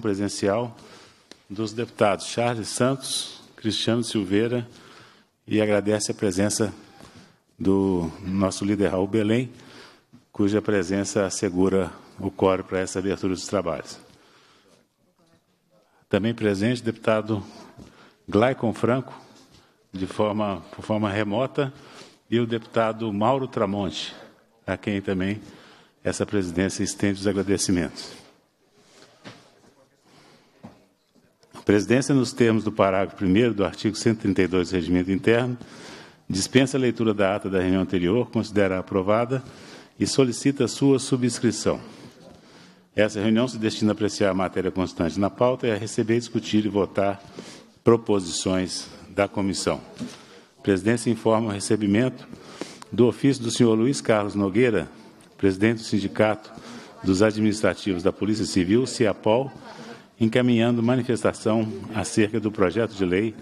presencial dos deputados Charles Santos, Cristiano Silveira e agradece a presença do nosso líder Raul Belém, cuja presença assegura o coro para essa abertura dos trabalhos. Também presente, deputado Glaicon Franco, de forma, por forma remota, e o deputado Mauro Tramonte, a quem também essa presidência estende os agradecimentos. presidência, nos termos do parágrafo 1 do artigo 132 do Regimento Interno, dispensa a leitura da ata da reunião anterior, considera aprovada e solicita sua subscrição. Essa reunião se destina a apreciar a matéria constante na pauta e a receber, discutir e votar proposições da comissão. A presidência informa o recebimento do ofício do senhor Luiz Carlos Nogueira, presidente do Sindicato dos Administrativos da Polícia Civil, CIAPOL, encaminhando manifestação acerca do projeto de lei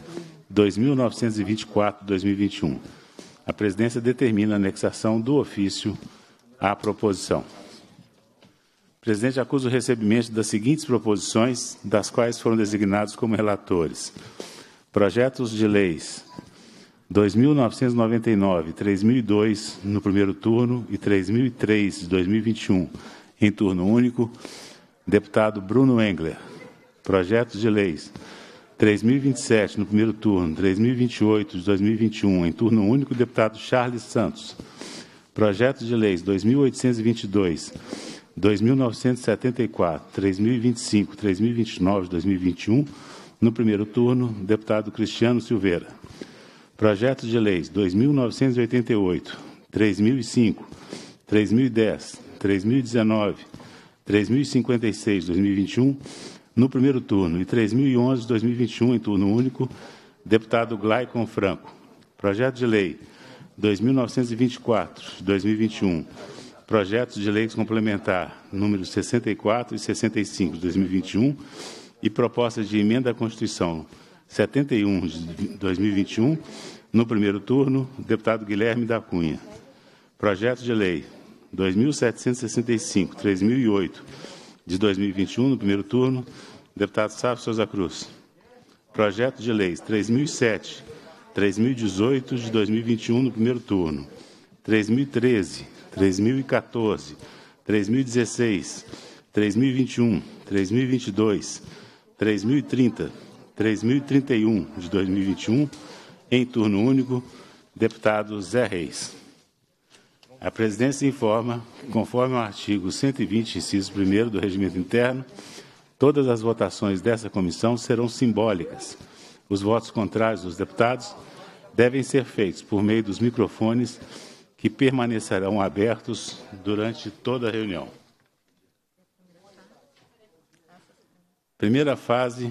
2924-2021. A presidência determina a anexação do ofício à proposição. O presidente acusa o recebimento das seguintes proposições, das quais foram designados como relatores: projetos de leis 2.999, 3.002 no primeiro turno e 3.003 de 2021 em turno único, deputado Bruno Engler. Projetos de leis 3.027 no primeiro turno, 3.028 de 2021 em turno único, deputado Charles Santos. Projetos de leis 2.822, 2.974, 3.025, 3.029 de 2021 no primeiro turno, deputado Cristiano Silveira. Projetos de leis 2.988, 3.005, 3.010, 3.019, 3.056 de 2021 no primeiro turno, e 3.011-2021 em turno único, deputado Glaicon Franco. Projeto de lei 2.924-2021, projetos de leis complementar números 64 e 65 de 2021 e propostas de emenda à Constituição 71 de 2021, no primeiro turno, deputado Guilherme da Cunha. Projeto de lei 2765-3008 de 2021, no primeiro turno, Deputado Sábio Souza Cruz. Projeto de leis 3007, 3018 de 2021 no primeiro turno, 3013, 3014, 3016, 3021, 3022, 3030, 3031 de 2021 em turno único, deputado Zé Reis. A presidência informa que, conforme o artigo 120, inciso 1 do Regimento Interno, Todas as votações dessa comissão serão simbólicas. Os votos contrários dos deputados devem ser feitos por meio dos microfones que permanecerão abertos durante toda a reunião. Primeira fase: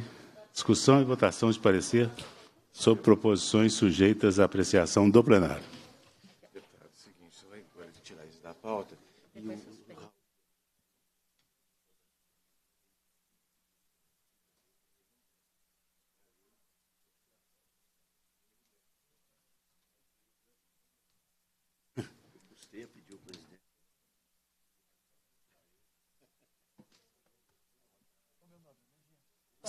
discussão e votação de parecer sobre proposições sujeitas à apreciação do plenário. Deputado, seguinte, você vai tirar isso da pauta e o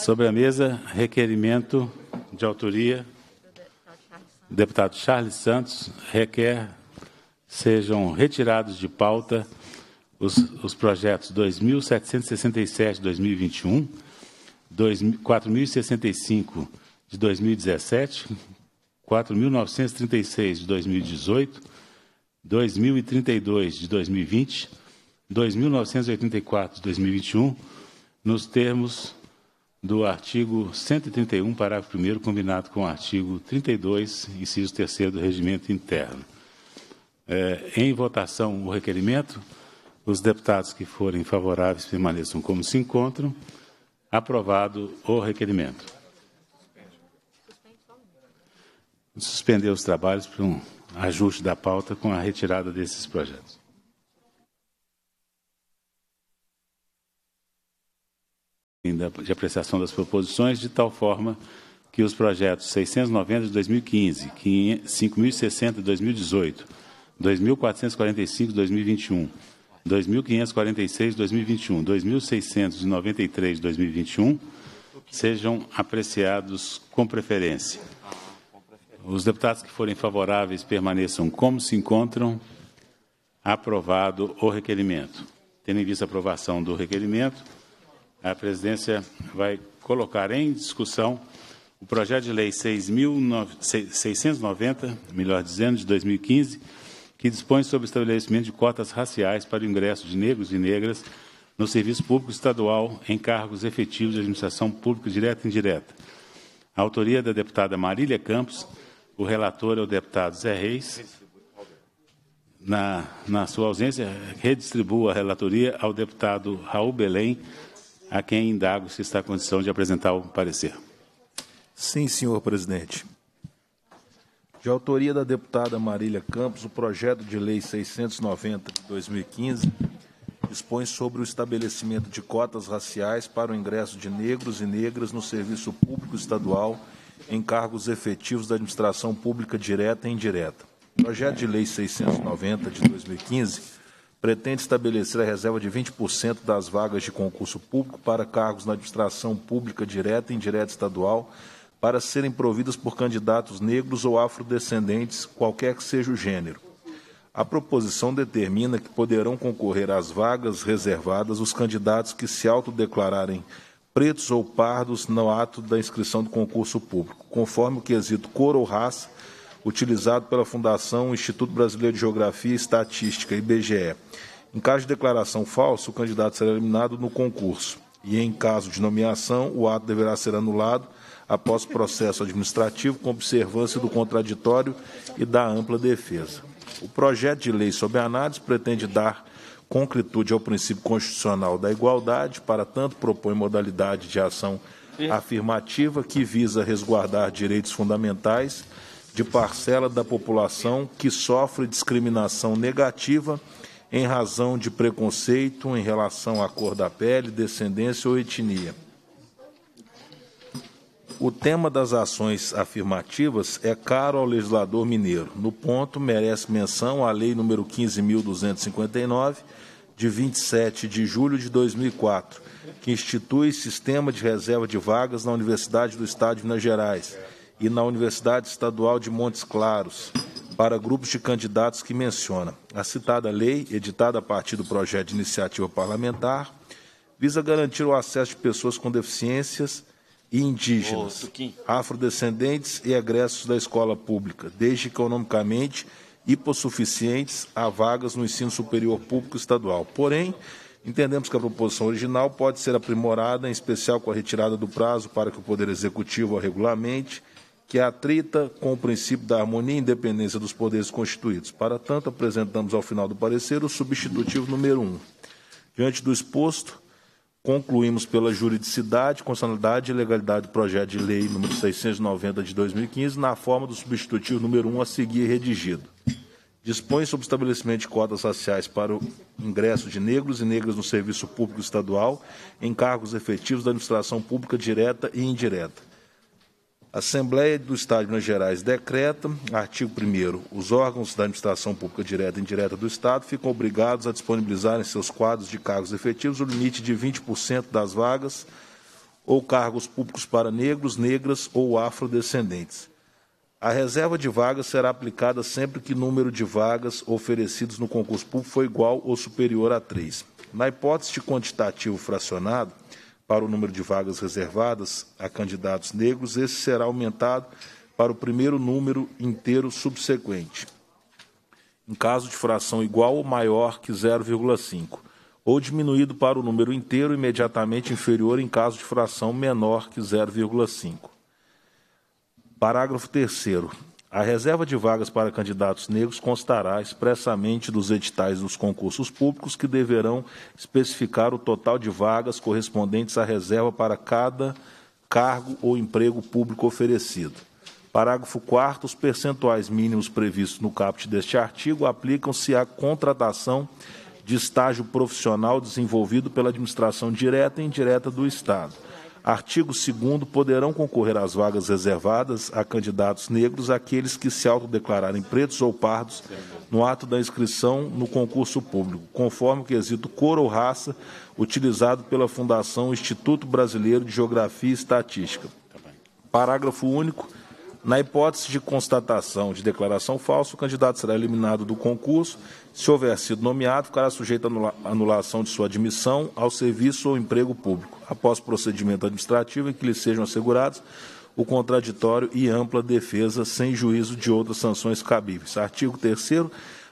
Sobre a mesa, requerimento de autoria. O deputado Charles Santos requer sejam retirados de pauta os, os projetos 2.767 de 2021, 4.065 de 2017, 4.936 de 2018, 2.032 de 2020, 2.984 de 2021, nos termos do artigo 131, parágrafo 1 combinado com o artigo 32, inciso 3 do Regimento Interno. É, em votação o requerimento, os deputados que forem favoráveis permaneçam como se encontram. Aprovado o requerimento. Suspender os trabalhos para um ajuste da pauta com a retirada desses projetos. de apreciação das proposições, de tal forma que os projetos 690 de 2015, 5.060 de 2018, 2.445 de 2021, 2.546 de 2021, 2.693 de 2021, sejam apreciados com preferência. Os deputados que forem favoráveis permaneçam como se encontram. Aprovado o requerimento. Tendo em vista a aprovação do requerimento, a presidência vai colocar em discussão o projeto de lei 6.690, melhor dizendo, de 2015, que dispõe sobre o estabelecimento de cotas raciais para o ingresso de negros e negras no serviço público estadual em cargos efetivos de administração pública direta e indireta. A autoria é da deputada Marília Campos, o relator é o deputado Zé Reis. Na, na sua ausência, redistribua a relatoria ao deputado Raul Belém, a quem indago se está à condição de apresentar o parecer. Sim, senhor presidente. De autoria da deputada Marília Campos, o projeto de lei 690 de 2015 dispõe sobre o estabelecimento de cotas raciais para o ingresso de negros e negras no serviço público estadual em cargos efetivos da administração pública direta e indireta. O projeto de lei 690 de 2015 pretende estabelecer a reserva de 20% das vagas de concurso público para cargos na administração pública direta e indireta estadual para serem providas por candidatos negros ou afrodescendentes, qualquer que seja o gênero. A proposição determina que poderão concorrer às vagas reservadas os candidatos que se autodeclararem pretos ou pardos no ato da inscrição do concurso público, conforme o quesito cor ou raça utilizado pela Fundação Instituto Brasileiro de Geografia e Estatística, IBGE. Em caso de declaração falsa, o candidato será eliminado no concurso. E em caso de nomeação, o ato deverá ser anulado após processo administrativo com observância do contraditório e da ampla defesa. O projeto de lei sobre análise pretende dar concretude ao princípio constitucional da igualdade, para tanto propõe modalidade de ação afirmativa que visa resguardar direitos fundamentais de parcela da população que sofre discriminação negativa em razão de preconceito em relação à cor da pele, descendência ou etnia. O tema das ações afirmativas é caro ao legislador mineiro. No ponto, merece menção a Lei número 15.259, de 27 de julho de 2004, que institui sistema de reserva de vagas na Universidade do Estado de Minas Gerais e na Universidade Estadual de Montes Claros, para grupos de candidatos que menciona. A citada lei, editada a partir do projeto de iniciativa parlamentar, visa garantir o acesso de pessoas com deficiências e indígenas, afrodescendentes e egressos da escola pública, desde economicamente hipossuficientes a vagas no ensino superior público estadual. Porém, entendemos que a proposição original pode ser aprimorada, em especial com a retirada do prazo para que o Poder Executivo a regulamente que atrita com o princípio da harmonia e independência dos poderes constituídos. Para tanto, apresentamos ao final do parecer o substitutivo número 1. Um. Diante do exposto, concluímos pela juridicidade, constitucionalidade e legalidade do projeto de lei número 690 de 2015, na forma do substitutivo número 1 um a seguir redigido. Dispõe sobre o estabelecimento de cotas raciais para o ingresso de negros e negras no serviço público estadual em cargos efetivos da administração pública direta e indireta a Assembleia do Estado de Minas Gerais decreta, artigo 1 os órgãos da administração pública direta e indireta do Estado ficam obrigados a disponibilizar em seus quadros de cargos efetivos o limite de 20% das vagas ou cargos públicos para negros, negras ou afrodescendentes. A reserva de vagas será aplicada sempre que o número de vagas oferecidos no concurso público for igual ou superior a 3. Na hipótese de quantitativo fracionado, para o número de vagas reservadas a candidatos negros, esse será aumentado para o primeiro número inteiro subsequente, em caso de fração igual ou maior que 0,5, ou diminuído para o número inteiro imediatamente inferior em caso de fração menor que 0,5. Parágrafo 3. A reserva de vagas para candidatos negros constará expressamente dos editais dos concursos públicos que deverão especificar o total de vagas correspondentes à reserva para cada cargo ou emprego público oferecido. Parágrafo 4 os percentuais mínimos previstos no caput deste artigo aplicam-se à contratação de estágio profissional desenvolvido pela administração direta e indireta do Estado Artigo 2 poderão concorrer às vagas reservadas a candidatos negros aqueles que se autodeclararem pretos ou pardos no ato da inscrição no concurso público, conforme o quesito cor ou raça utilizado pela Fundação Instituto Brasileiro de Geografia e Estatística. Parágrafo único. Na hipótese de constatação de declaração falsa, o candidato será eliminado do concurso. Se houver sido nomeado, ficará sujeito à anulação de sua admissão ao serviço ou emprego público, após procedimento administrativo em que lhe sejam assegurados o contraditório e ampla defesa, sem juízo de outras sanções cabíveis. Artigo 3.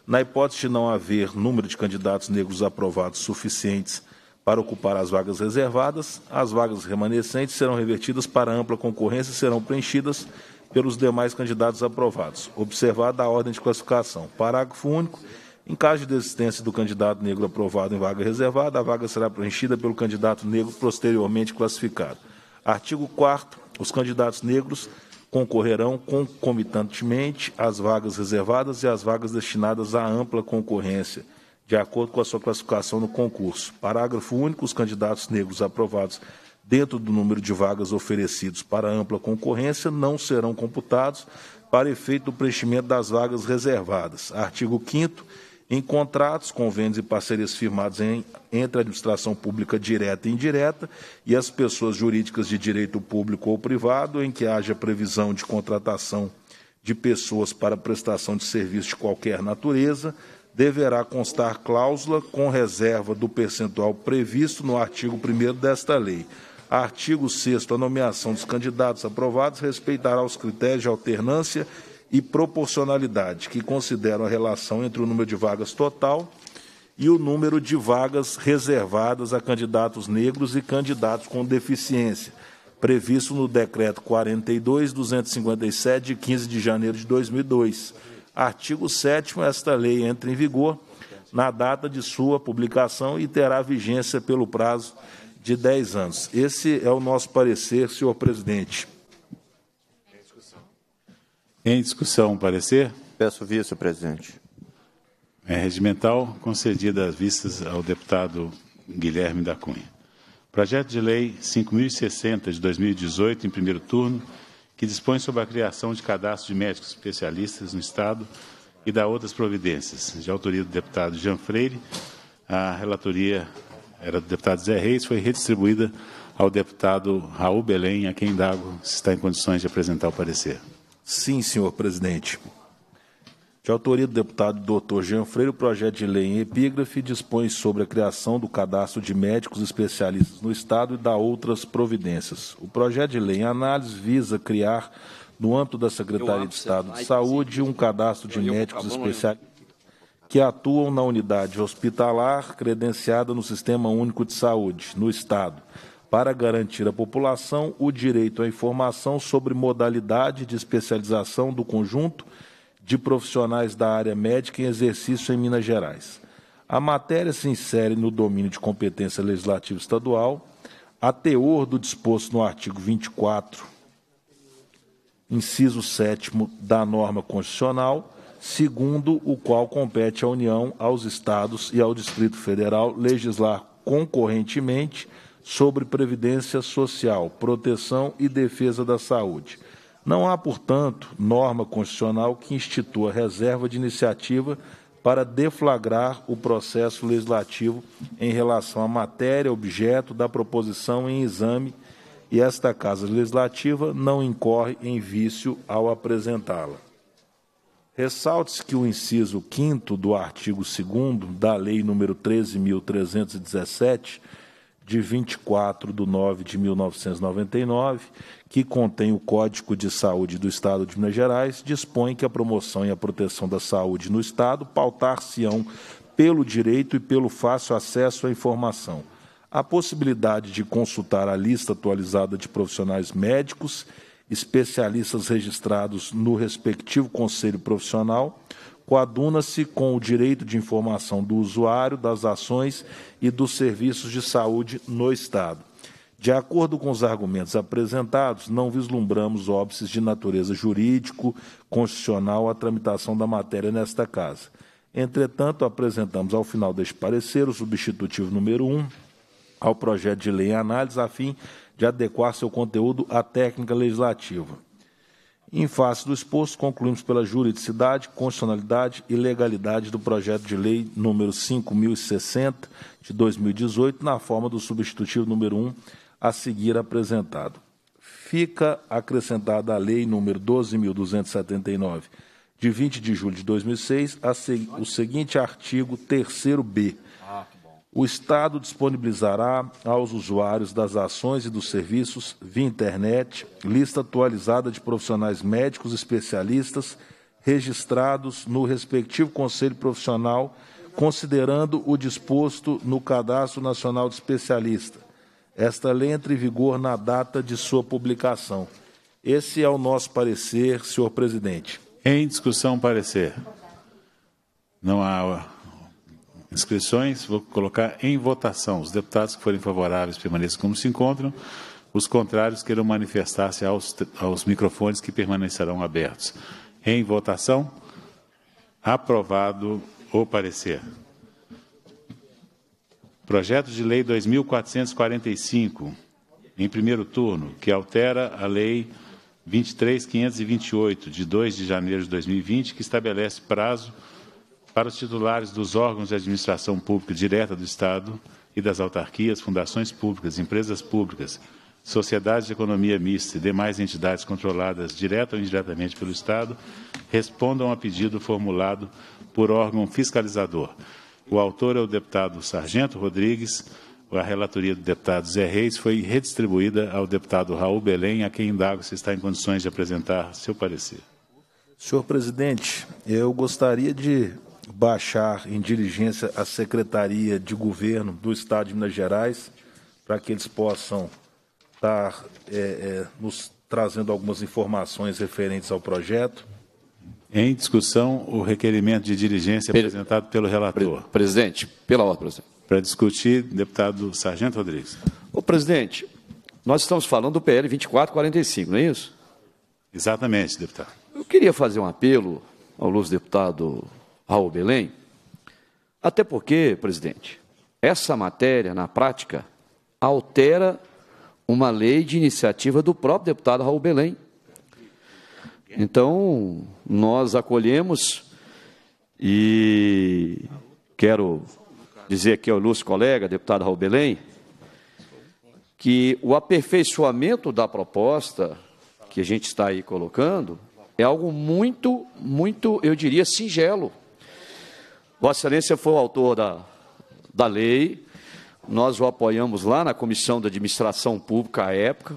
Na hipótese de não haver número de candidatos negros aprovados suficientes para ocupar as vagas reservadas, as vagas remanescentes serão revertidas para ampla concorrência e serão preenchidas pelos demais candidatos aprovados, observada a ordem de classificação. Parágrafo único. Em caso de desistência do candidato negro aprovado em vaga reservada, a vaga será preenchida pelo candidato negro posteriormente classificado. Artigo 4 Os candidatos negros concorrerão concomitantemente às vagas reservadas e às vagas destinadas à ampla concorrência, de acordo com a sua classificação no concurso. Parágrafo único. Os candidatos negros aprovados dentro do número de vagas oferecidos para ampla concorrência, não serão computados para efeito do preenchimento das vagas reservadas. Artigo 5 em contratos, convênios e parcerias firmados em, entre a administração pública direta e indireta e as pessoas jurídicas de direito público ou privado, em que haja previsão de contratação de pessoas para prestação de serviço de qualquer natureza, deverá constar cláusula com reserva do percentual previsto no artigo 1 desta lei. Artigo 6 a nomeação dos candidatos aprovados respeitará os critérios de alternância e proporcionalidade, que consideram a relação entre o número de vagas total e o número de vagas reservadas a candidatos negros e candidatos com deficiência, previsto no Decreto 42.257, de 15 de janeiro de 2002. Artigo 7 esta lei entra em vigor na data de sua publicação e terá vigência pelo prazo de 10 anos. Esse é o nosso parecer, senhor presidente. Em discussão. Em discussão, parecer? Peço vista, presidente. É regimental, concedida as vistas ao deputado Guilherme da Cunha. Projeto de Lei 5.060 de 2018, em primeiro turno, que dispõe sobre a criação de cadastro de médicos especialistas no Estado e dá outras providências. De autoria do deputado Jean Freire, a relatoria era do deputado Zé Reis, foi redistribuída ao deputado Raul Belém, a quem Dago está em condições de apresentar o parecer. Sim, senhor presidente. De autoria do deputado Dr. Jean Freire, o projeto de lei em epígrafe dispõe sobre a criação do cadastro de médicos especialistas no Estado e dá outras providências. O projeto de lei em análise visa criar, no âmbito da Secretaria de Estado de Saúde, um cadastro de médicos né? especialistas que atuam na unidade hospitalar credenciada no Sistema Único de Saúde, no Estado, para garantir à população o direito à informação sobre modalidade de especialização do conjunto de profissionais da área médica em exercício em Minas Gerais. A matéria se insere no domínio de competência legislativa estadual, a teor do disposto no artigo 24, inciso 7 da norma constitucional segundo o qual compete à União, aos Estados e ao Distrito Federal legislar concorrentemente sobre previdência social, proteção e defesa da saúde. Não há, portanto, norma constitucional que institua reserva de iniciativa para deflagrar o processo legislativo em relação à matéria objeto da proposição em exame e esta Casa Legislativa não incorre em vício ao apresentá-la. Ressalte-se que o inciso 5 do artigo 2 da Lei nº 13.317, de 24 de 9 de 1999, que contém o Código de Saúde do Estado de Minas Gerais, dispõe que a promoção e a proteção da saúde no Estado pautar-se-ão pelo direito e pelo fácil acesso à informação, a possibilidade de consultar a lista atualizada de profissionais médicos e especialistas registrados no respectivo conselho profissional, coaduna-se com o direito de informação do usuário das ações e dos serviços de saúde no Estado. De acordo com os argumentos apresentados, não vislumbramos óbices de natureza jurídico, constitucional à tramitação da matéria nesta casa. Entretanto, apresentamos ao final deste parecer o substitutivo número 1 um, ao projeto de lei em análise a fim de adequar seu conteúdo à técnica legislativa. Em face do exposto, concluímos pela juridicidade, constitucionalidade e legalidade do projeto de lei número 5060 de 2018, na forma do substitutivo número 1 a seguir apresentado. Fica acrescentada a lei número 12279 de 20 de julho de 2006, o seguinte artigo 3b o Estado disponibilizará aos usuários das ações e dos serviços, via internet, lista atualizada de profissionais médicos especialistas registrados no respectivo conselho profissional, considerando o disposto no Cadastro Nacional de Especialista. Esta lei entra em vigor na data de sua publicação. Esse é o nosso parecer, senhor presidente. Em discussão, parecer. Não há inscrições, vou colocar em votação. Os deputados que forem favoráveis permaneçam como se encontram. Os contrários queiram manifestar-se aos, aos microfones que permanecerão abertos. Em votação, aprovado o parecer. Projeto de Lei 2445, em primeiro turno, que altera a Lei 23.528, de 2 de janeiro de 2020, que estabelece prazo para os titulares dos órgãos de administração pública direta do Estado e das autarquias, fundações públicas, empresas públicas, sociedades de economia mista e demais entidades controladas direta ou indiretamente pelo Estado, respondam a pedido formulado por órgão fiscalizador. O autor é o deputado Sargento Rodrigues. A relatoria do deputado Zé Reis foi redistribuída ao deputado Raul Belém, a quem indago se está em condições de apresentar seu parecer. Senhor presidente, eu gostaria de baixar em diligência a Secretaria de Governo do Estado de Minas Gerais, para que eles possam estar é, é, nos trazendo algumas informações referentes ao projeto. Em discussão, o requerimento de diligência Pre... apresentado pelo relator. Pre... Presidente, pela ordem, presidente. Para discutir, deputado Sargento Rodrigues. Ô, presidente, nós estamos falando do PL 2445, não é isso? Exatamente, deputado. Eu queria fazer um apelo ao luz deputado ao Belém. Até porque, presidente, essa matéria, na prática, altera uma lei de iniciativa do próprio deputado Raul Belém. Então, nós acolhemos e quero dizer aqui ao ilustre colega, deputado Raul Belém, que o aperfeiçoamento da proposta que a gente está aí colocando é algo muito, muito, eu diria, singelo. Vossa Excelência foi o autor da, da lei, nós o apoiamos lá na Comissão de Administração Pública à época.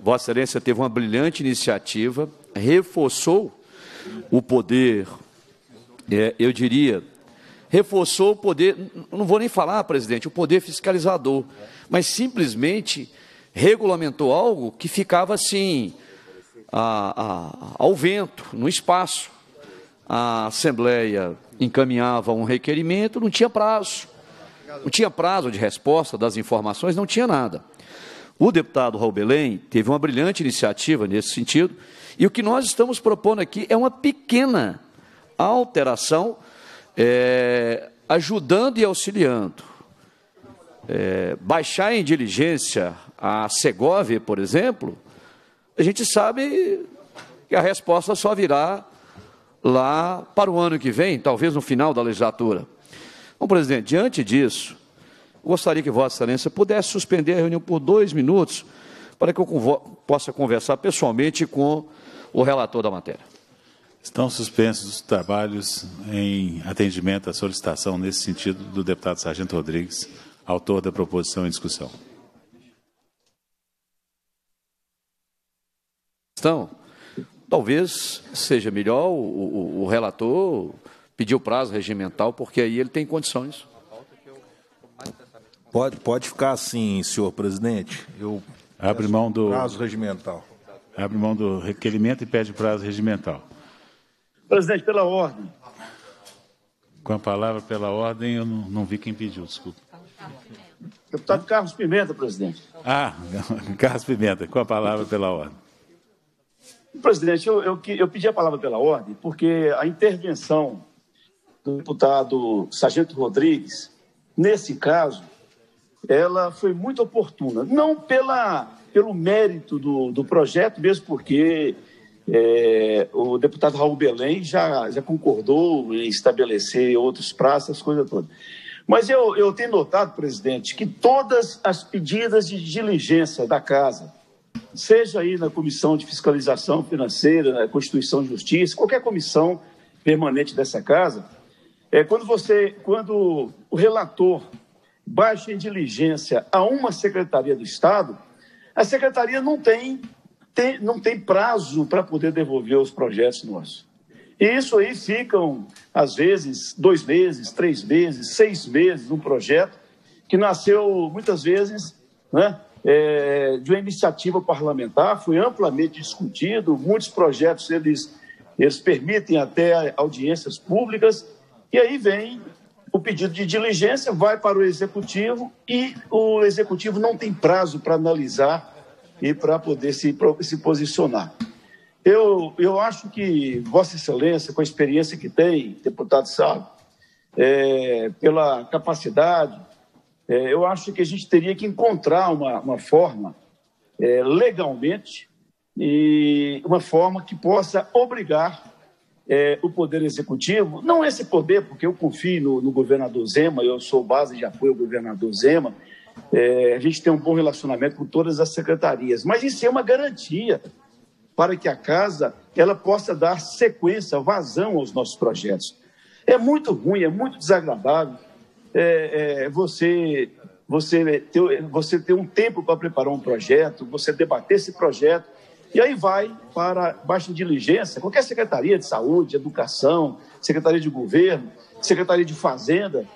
Vossa Excelência teve uma brilhante iniciativa, reforçou o poder, é, eu diria, reforçou o poder, não vou nem falar, presidente, o poder fiscalizador, mas simplesmente regulamentou algo que ficava assim, a, a, ao vento, no espaço. A Assembleia encaminhava um requerimento, não tinha prazo. Não tinha prazo de resposta das informações, não tinha nada. O deputado Raul Belém teve uma brilhante iniciativa nesse sentido, e o que nós estamos propondo aqui é uma pequena alteração, é, ajudando e auxiliando. É, baixar em diligência a Segovia, por exemplo, a gente sabe que a resposta só virá lá para o ano que vem, talvez no final da legislatura. Bom, presidente, diante disso, gostaria que Vossa Excelência pudesse suspender a reunião por dois minutos para que eu possa conversar pessoalmente com o relator da matéria. Estão suspensos os trabalhos em atendimento à solicitação nesse sentido do deputado Sargento Rodrigues, autor da proposição em discussão. Estão? Talvez seja melhor o, o, o relator pedir o prazo regimental, porque aí ele tem condições. Pode, pode ficar assim, senhor presidente. Eu abre mão do prazo regimental. Abre mão do requerimento e pede prazo regimental. Presidente, pela ordem. Com a palavra pela ordem, eu não, não vi quem pediu, desculpa. Deputado Carlos Pimenta, presidente. Ah, Carlos Pimenta, com a palavra pela ordem. Presidente, eu, eu, eu pedi a palavra pela ordem, porque a intervenção do deputado Sargento Rodrigues, nesse caso, ela foi muito oportuna. Não pela, pelo mérito do, do projeto, mesmo porque é, o deputado Raul Belém já, já concordou em estabelecer outros prazos, essas coisas todas. Mas eu, eu tenho notado, presidente, que todas as pedidas de diligência da casa, seja aí na Comissão de Fiscalização Financeira, na Constituição e Justiça, qualquer comissão permanente dessa casa, é quando você, quando o relator baixa em diligência a uma secretaria do Estado, a secretaria não tem, tem não tem prazo para poder devolver os projetos nossos. E isso aí ficam, às vezes, dois meses, três meses, seis meses, um projeto que nasceu, muitas vezes, né, é, de uma iniciativa parlamentar, foi amplamente discutido, muitos projetos eles, eles permitem até audiências públicas, e aí vem o pedido de diligência, vai para o executivo e o executivo não tem prazo para analisar e para poder se, se posicionar. Eu, eu acho que Vossa Excelência, com a experiência que tem, deputado Sá, é, pela capacidade é, eu acho que a gente teria que encontrar uma, uma forma, é, legalmente, e uma forma que possa obrigar é, o Poder Executivo, não esse poder, porque eu confio no, no governador Zema, eu sou base de apoio ao governador Zema, é, a gente tem um bom relacionamento com todas as secretarias, mas isso é uma garantia para que a casa ela possa dar sequência, vazão aos nossos projetos. É muito ruim, é muito desagradável é, é, você, você, ter, você ter um tempo para preparar um projeto, você debater esse projeto, e aí vai para baixa diligência, qualquer secretaria de saúde, educação, secretaria de governo, secretaria de fazenda,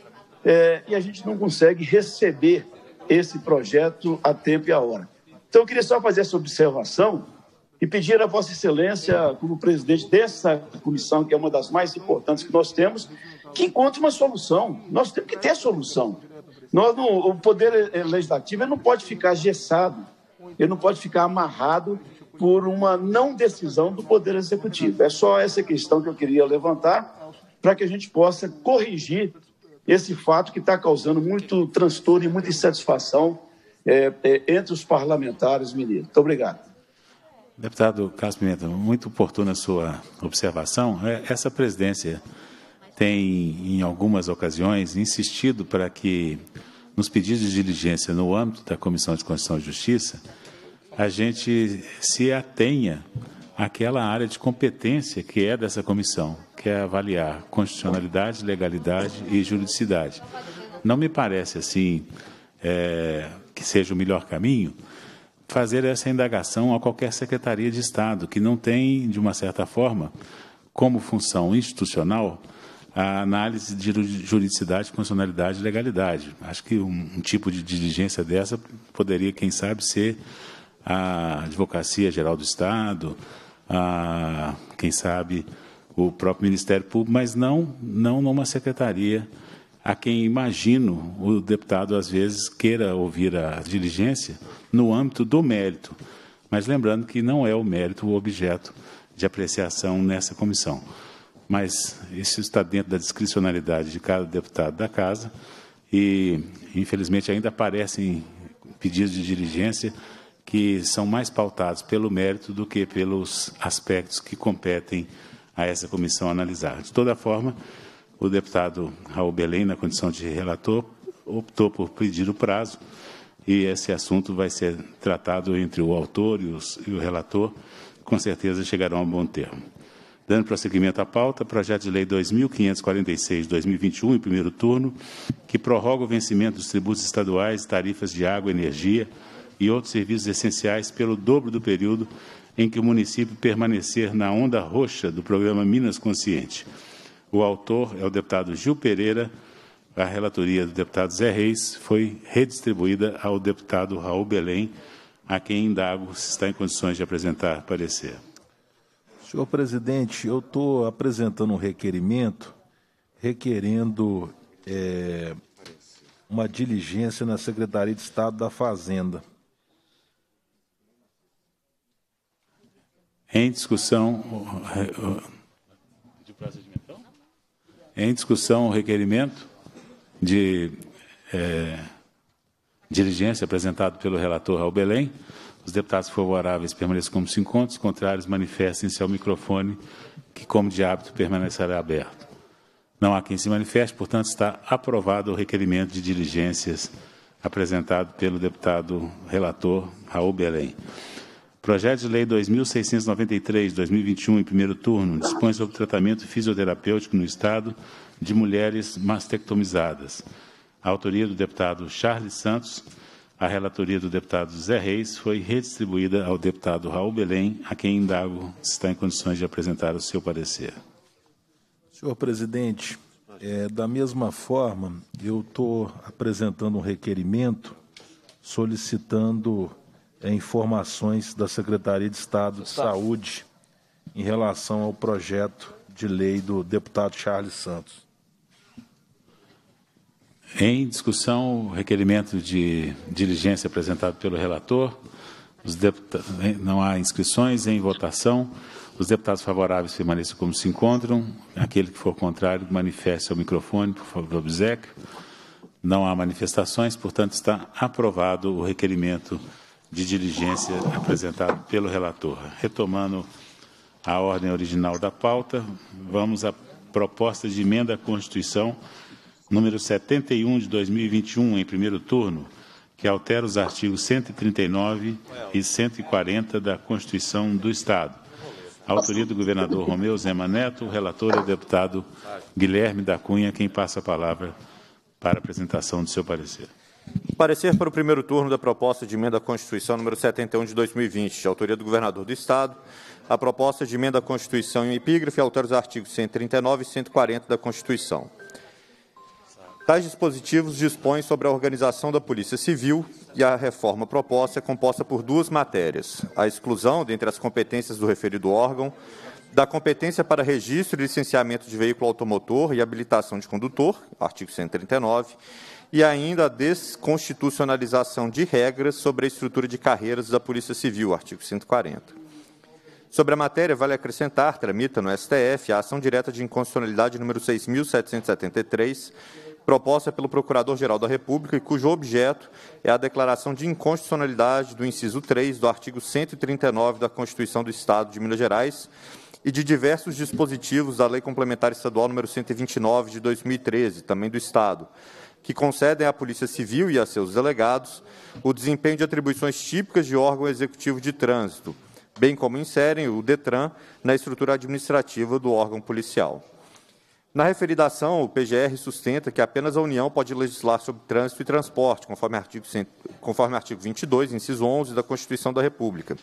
é, e a gente não consegue receber esse projeto a tempo e a hora. Então, eu queria só fazer essa observação e pedir a Vossa Excelência, como presidente dessa comissão, que é uma das mais importantes que nós temos, que encontre uma solução. Nós temos que ter solução. Nós não, o poder legislativo não pode ficar gessado, ele não pode ficar amarrado por uma não decisão do poder executivo. É só essa questão que eu queria levantar para que a gente possa corrigir esse fato que está causando muito transtorno e muita insatisfação é, é, entre os parlamentares ministro. Muito obrigado. Deputado Carlos Pimenta, muito oportuna a sua observação. É, essa presidência tem, em algumas ocasiões, insistido para que, nos pedidos de diligência no âmbito da Comissão de Constituição e Justiça, a gente se atenha àquela área de competência que é dessa comissão, que é avaliar constitucionalidade, legalidade e juridicidade. Não me parece, assim, é, que seja o melhor caminho, fazer essa indagação a qualquer secretaria de Estado, que não tem, de uma certa forma, como função institucional, a análise de juridicidade, funcionalidade, e legalidade. Acho que um, um tipo de diligência dessa poderia, quem sabe, ser a Advocacia Geral do Estado, a, quem sabe, o próprio Ministério Público, mas não, não numa secretaria a quem imagino o deputado às vezes queira ouvir a diligência no âmbito do mérito, mas lembrando que não é o mérito o objeto de apreciação nessa comissão. Mas isso está dentro da discricionalidade de cada deputado da casa e, infelizmente, ainda aparecem pedidos de diligência que são mais pautados pelo mérito do que pelos aspectos que competem a essa comissão analisar. De toda forma, o deputado Raul Belém, na condição de relator, optou por pedir o prazo e esse assunto vai ser tratado entre o autor e, os, e o relator. Com certeza chegarão a um bom termo. Dando prosseguimento à pauta, projeto de lei 2546/2021 em primeiro turno, que prorroga o vencimento dos tributos estaduais, tarifas de água, energia e outros serviços essenciais pelo dobro do período em que o município permanecer na onda roxa do programa Minas Consciente. O autor é o deputado Gil Pereira. A relatoria do deputado Zé Reis foi redistribuída ao deputado Raul Belém, a quem indago se está em condições de apresentar parecer. Senhor presidente, eu estou apresentando um requerimento requerendo é, uma diligência na Secretaria de Estado da Fazenda. Em discussão, em discussão, o requerimento de é, diligência apresentado pelo relator Raul Belém. Os deputados favoráveis permaneçam como se encontram, os contrários manifestem-se ao microfone, que, como de hábito, permanecerá aberto. Não há quem se manifeste, portanto, está aprovado o requerimento de diligências apresentado pelo deputado relator Raul Belém. Projeto de Lei 2693, 2021, em primeiro turno, dispõe sobre tratamento fisioterapêutico no Estado de mulheres mastectomizadas. A autoria do deputado Charles Santos, a relatoria do deputado Zé Reis foi redistribuída ao deputado Raul Belém, a quem indago se está em condições de apresentar o seu parecer. Senhor presidente, é, da mesma forma, eu estou apresentando um requerimento solicitando é, informações da Secretaria de Estado de Saúde em relação ao projeto de lei do deputado Charles Santos. Em discussão, o requerimento de diligência apresentado pelo relator. Não há inscrições em votação. Os deputados favoráveis permaneçam como se encontram. Aquele que for contrário, manifeste ao microfone, por favor, obseque. Não há manifestações, portanto, está aprovado o requerimento de diligência apresentado pelo relator. Retomando a ordem original da pauta, vamos à proposta de emenda à Constituição número 71 de 2021, em primeiro turno, que altera os artigos 139 e 140 da Constituição do Estado. autoria do governador Romeu Zema Neto, o relator é o deputado Guilherme da Cunha, quem passa a palavra para a apresentação do seu parecer. Parecer para o primeiro turno da proposta de emenda à Constituição número 71 de 2020, de autoria do governador do Estado. A proposta de emenda à Constituição em epígrafe altera os artigos 139 e 140 da Constituição. Tais dispositivos dispõem sobre a organização da Polícia Civil e a reforma proposta é composta por duas matérias: a exclusão, dentre as competências do referido órgão, da competência para registro e licenciamento de veículo automotor e habilitação de condutor, artigo 139, e ainda a desconstitucionalização de regras sobre a estrutura de carreiras da Polícia Civil, artigo 140. Sobre a matéria, vale acrescentar, tramita no STF a ação direta de inconstitucionalidade número 6.773, proposta pelo Procurador-Geral da República e cujo objeto é a declaração de inconstitucionalidade do inciso 3 do artigo 139 da Constituição do Estado de Minas Gerais e de diversos dispositivos da Lei Complementar Estadual número 129 de 2013, também do Estado que concedem à Polícia Civil e a seus delegados o desempenho de atribuições típicas de órgão executivo de trânsito, bem como inserem o DETRAN na estrutura administrativa do órgão policial. Na referida ação, o PGR sustenta que apenas a União pode legislar sobre trânsito e transporte, conforme artigo, conforme artigo 22, inciso 11 da Constituição da República,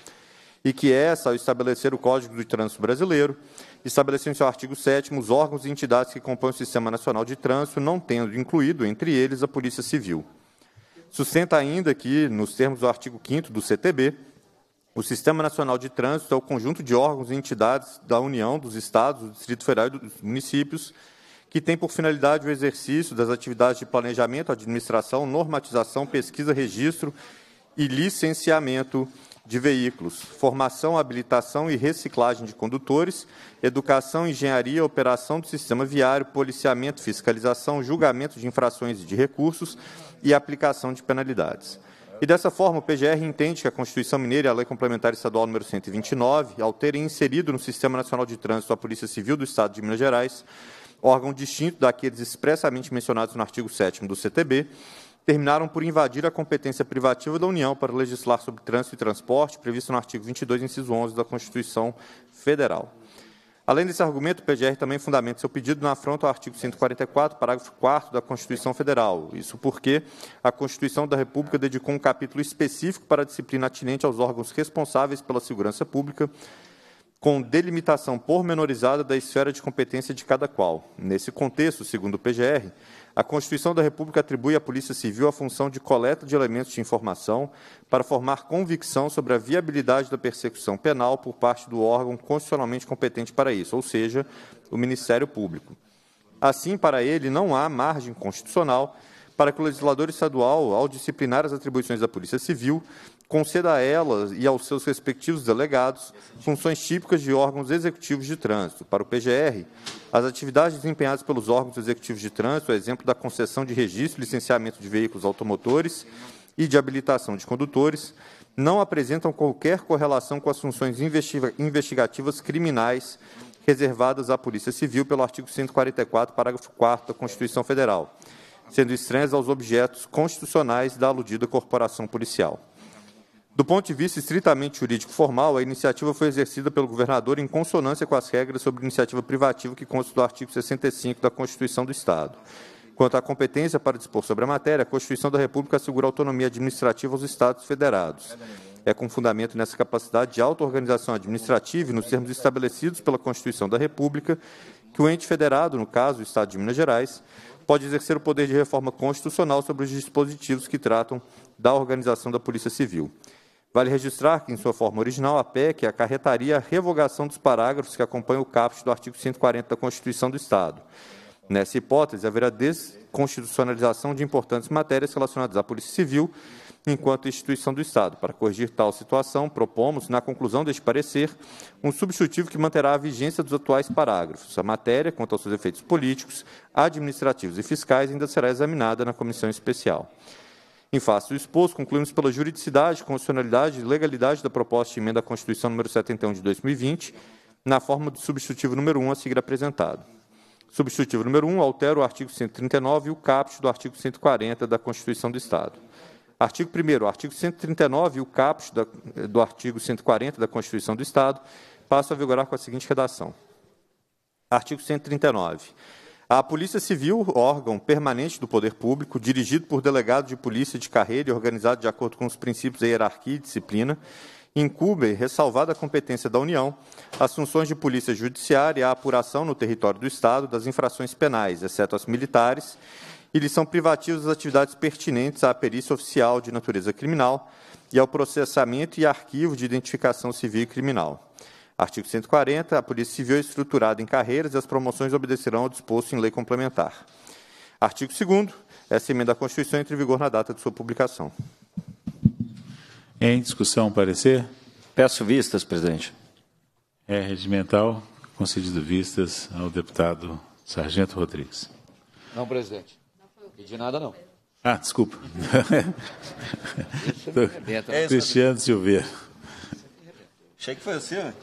e que essa, é ao estabelecer o Código do Trânsito Brasileiro, estabelecendo em seu artigo 7 os órgãos e entidades que compõem o Sistema Nacional de Trânsito, não tendo incluído, entre eles, a Polícia Civil. Sustenta ainda que, nos termos do artigo 5 do CTB, o Sistema Nacional de Trânsito é o conjunto de órgãos e entidades da União, dos Estados, do Distrito Federal e dos municípios, que tem por finalidade o exercício das atividades de planejamento, administração, normatização, pesquisa, registro e licenciamento de veículos, formação, habilitação e reciclagem de condutores, educação, engenharia, operação do sistema viário, policiamento, fiscalização, julgamento de infrações e de recursos e aplicação de penalidades. E dessa forma, o PGR entende que a Constituição Mineira e a Lei Complementar Estadual número 129, ao terem inserido no Sistema Nacional de Trânsito a Polícia Civil do Estado de Minas Gerais, órgão distinto daqueles expressamente mencionados no artigo 7 do CTB, terminaram por invadir a competência privativa da União para legislar sobre trânsito e transporte, previsto no artigo 22, inciso 11 da Constituição Federal. Além desse argumento, o PGR também fundamenta seu pedido na afronta ao artigo 144, parágrafo 4 da Constituição Federal. Isso porque a Constituição da República dedicou um capítulo específico para a disciplina atinente aos órgãos responsáveis pela segurança pública, com delimitação pormenorizada da esfera de competência de cada qual. Nesse contexto, segundo o PGR, a Constituição da República atribui à Polícia Civil a função de coleta de elementos de informação para formar convicção sobre a viabilidade da persecução penal por parte do órgão constitucionalmente competente para isso, ou seja, o Ministério Público. Assim, para ele, não há margem constitucional para que o legislador estadual, ao disciplinar as atribuições da Polícia Civil, conceda a elas e aos seus respectivos delegados funções típicas de órgãos executivos de trânsito. Para o PGR, as atividades desempenhadas pelos órgãos executivos de trânsito, a exemplo da concessão de registro e licenciamento de veículos automotores e de habilitação de condutores, não apresentam qualquer correlação com as funções investigativas criminais reservadas à Polícia Civil pelo artigo 144, parágrafo 4 da Constituição Federal, sendo estranhas aos objetos constitucionais da aludida corporação policial. Do ponto de vista estritamente jurídico formal, a iniciativa foi exercida pelo governador em consonância com as regras sobre iniciativa privativa que constam do artigo 65 da Constituição do Estado. Quanto à competência para dispor sobre a matéria, a Constituição da República assegura autonomia administrativa aos Estados federados. É com fundamento nessa capacidade de auto-organização administrativa e nos termos estabelecidos pela Constituição da República que o ente federado, no caso o Estado de Minas Gerais, pode exercer o poder de reforma constitucional sobre os dispositivos que tratam da organização da Polícia Civil. Vale registrar que, em sua forma original, a PEC acarretaria a revogação dos parágrafos que acompanham o caput do artigo 140 da Constituição do Estado. Nessa hipótese, haverá desconstitucionalização de importantes matérias relacionadas à Polícia Civil enquanto instituição do Estado. Para corrigir tal situação, propomos, na conclusão deste parecer, um substitutivo que manterá a vigência dos atuais parágrafos. A matéria, quanto aos seus efeitos políticos, administrativos e fiscais, ainda será examinada na comissão especial. Em face do exposto, concluímos pela juridicidade, constitucionalidade e legalidade da proposta de emenda à Constituição número 71 de 2020, na forma do substitutivo número 1 a seguir apresentado. Substitutivo número 1 altera o artigo 139 e o caput do artigo 140 da Constituição do Estado. Artigo 1 artigo 139 e o caput do artigo 140 da Constituição do Estado passam a vigorar com a seguinte redação. Artigo 139. A Polícia Civil, órgão permanente do poder público, dirigido por delegado de polícia de carreira e organizado de acordo com os princípios da hierarquia e disciplina, incube, ressalvada a competência da União, as funções de polícia judiciária e a apuração no território do Estado das infrações penais, exceto as militares, e lhes são privativas das atividades pertinentes à perícia oficial de natureza criminal e ao processamento e arquivo de identificação civil e criminal. Artigo 140. A Polícia Civil é estruturada em carreiras e as promoções obedecerão ao disposto em lei complementar. Artigo 2. Essa emenda à Constituição entra em vigor na data de sua publicação. Em discussão, parecer? Peço vistas, presidente. É regimental, concedido vistas ao deputado Sargento Rodrigues. Não, presidente. Pedi nada, não. Ah, desculpa. É Cristiano Silveira. Achei que foi assim, né?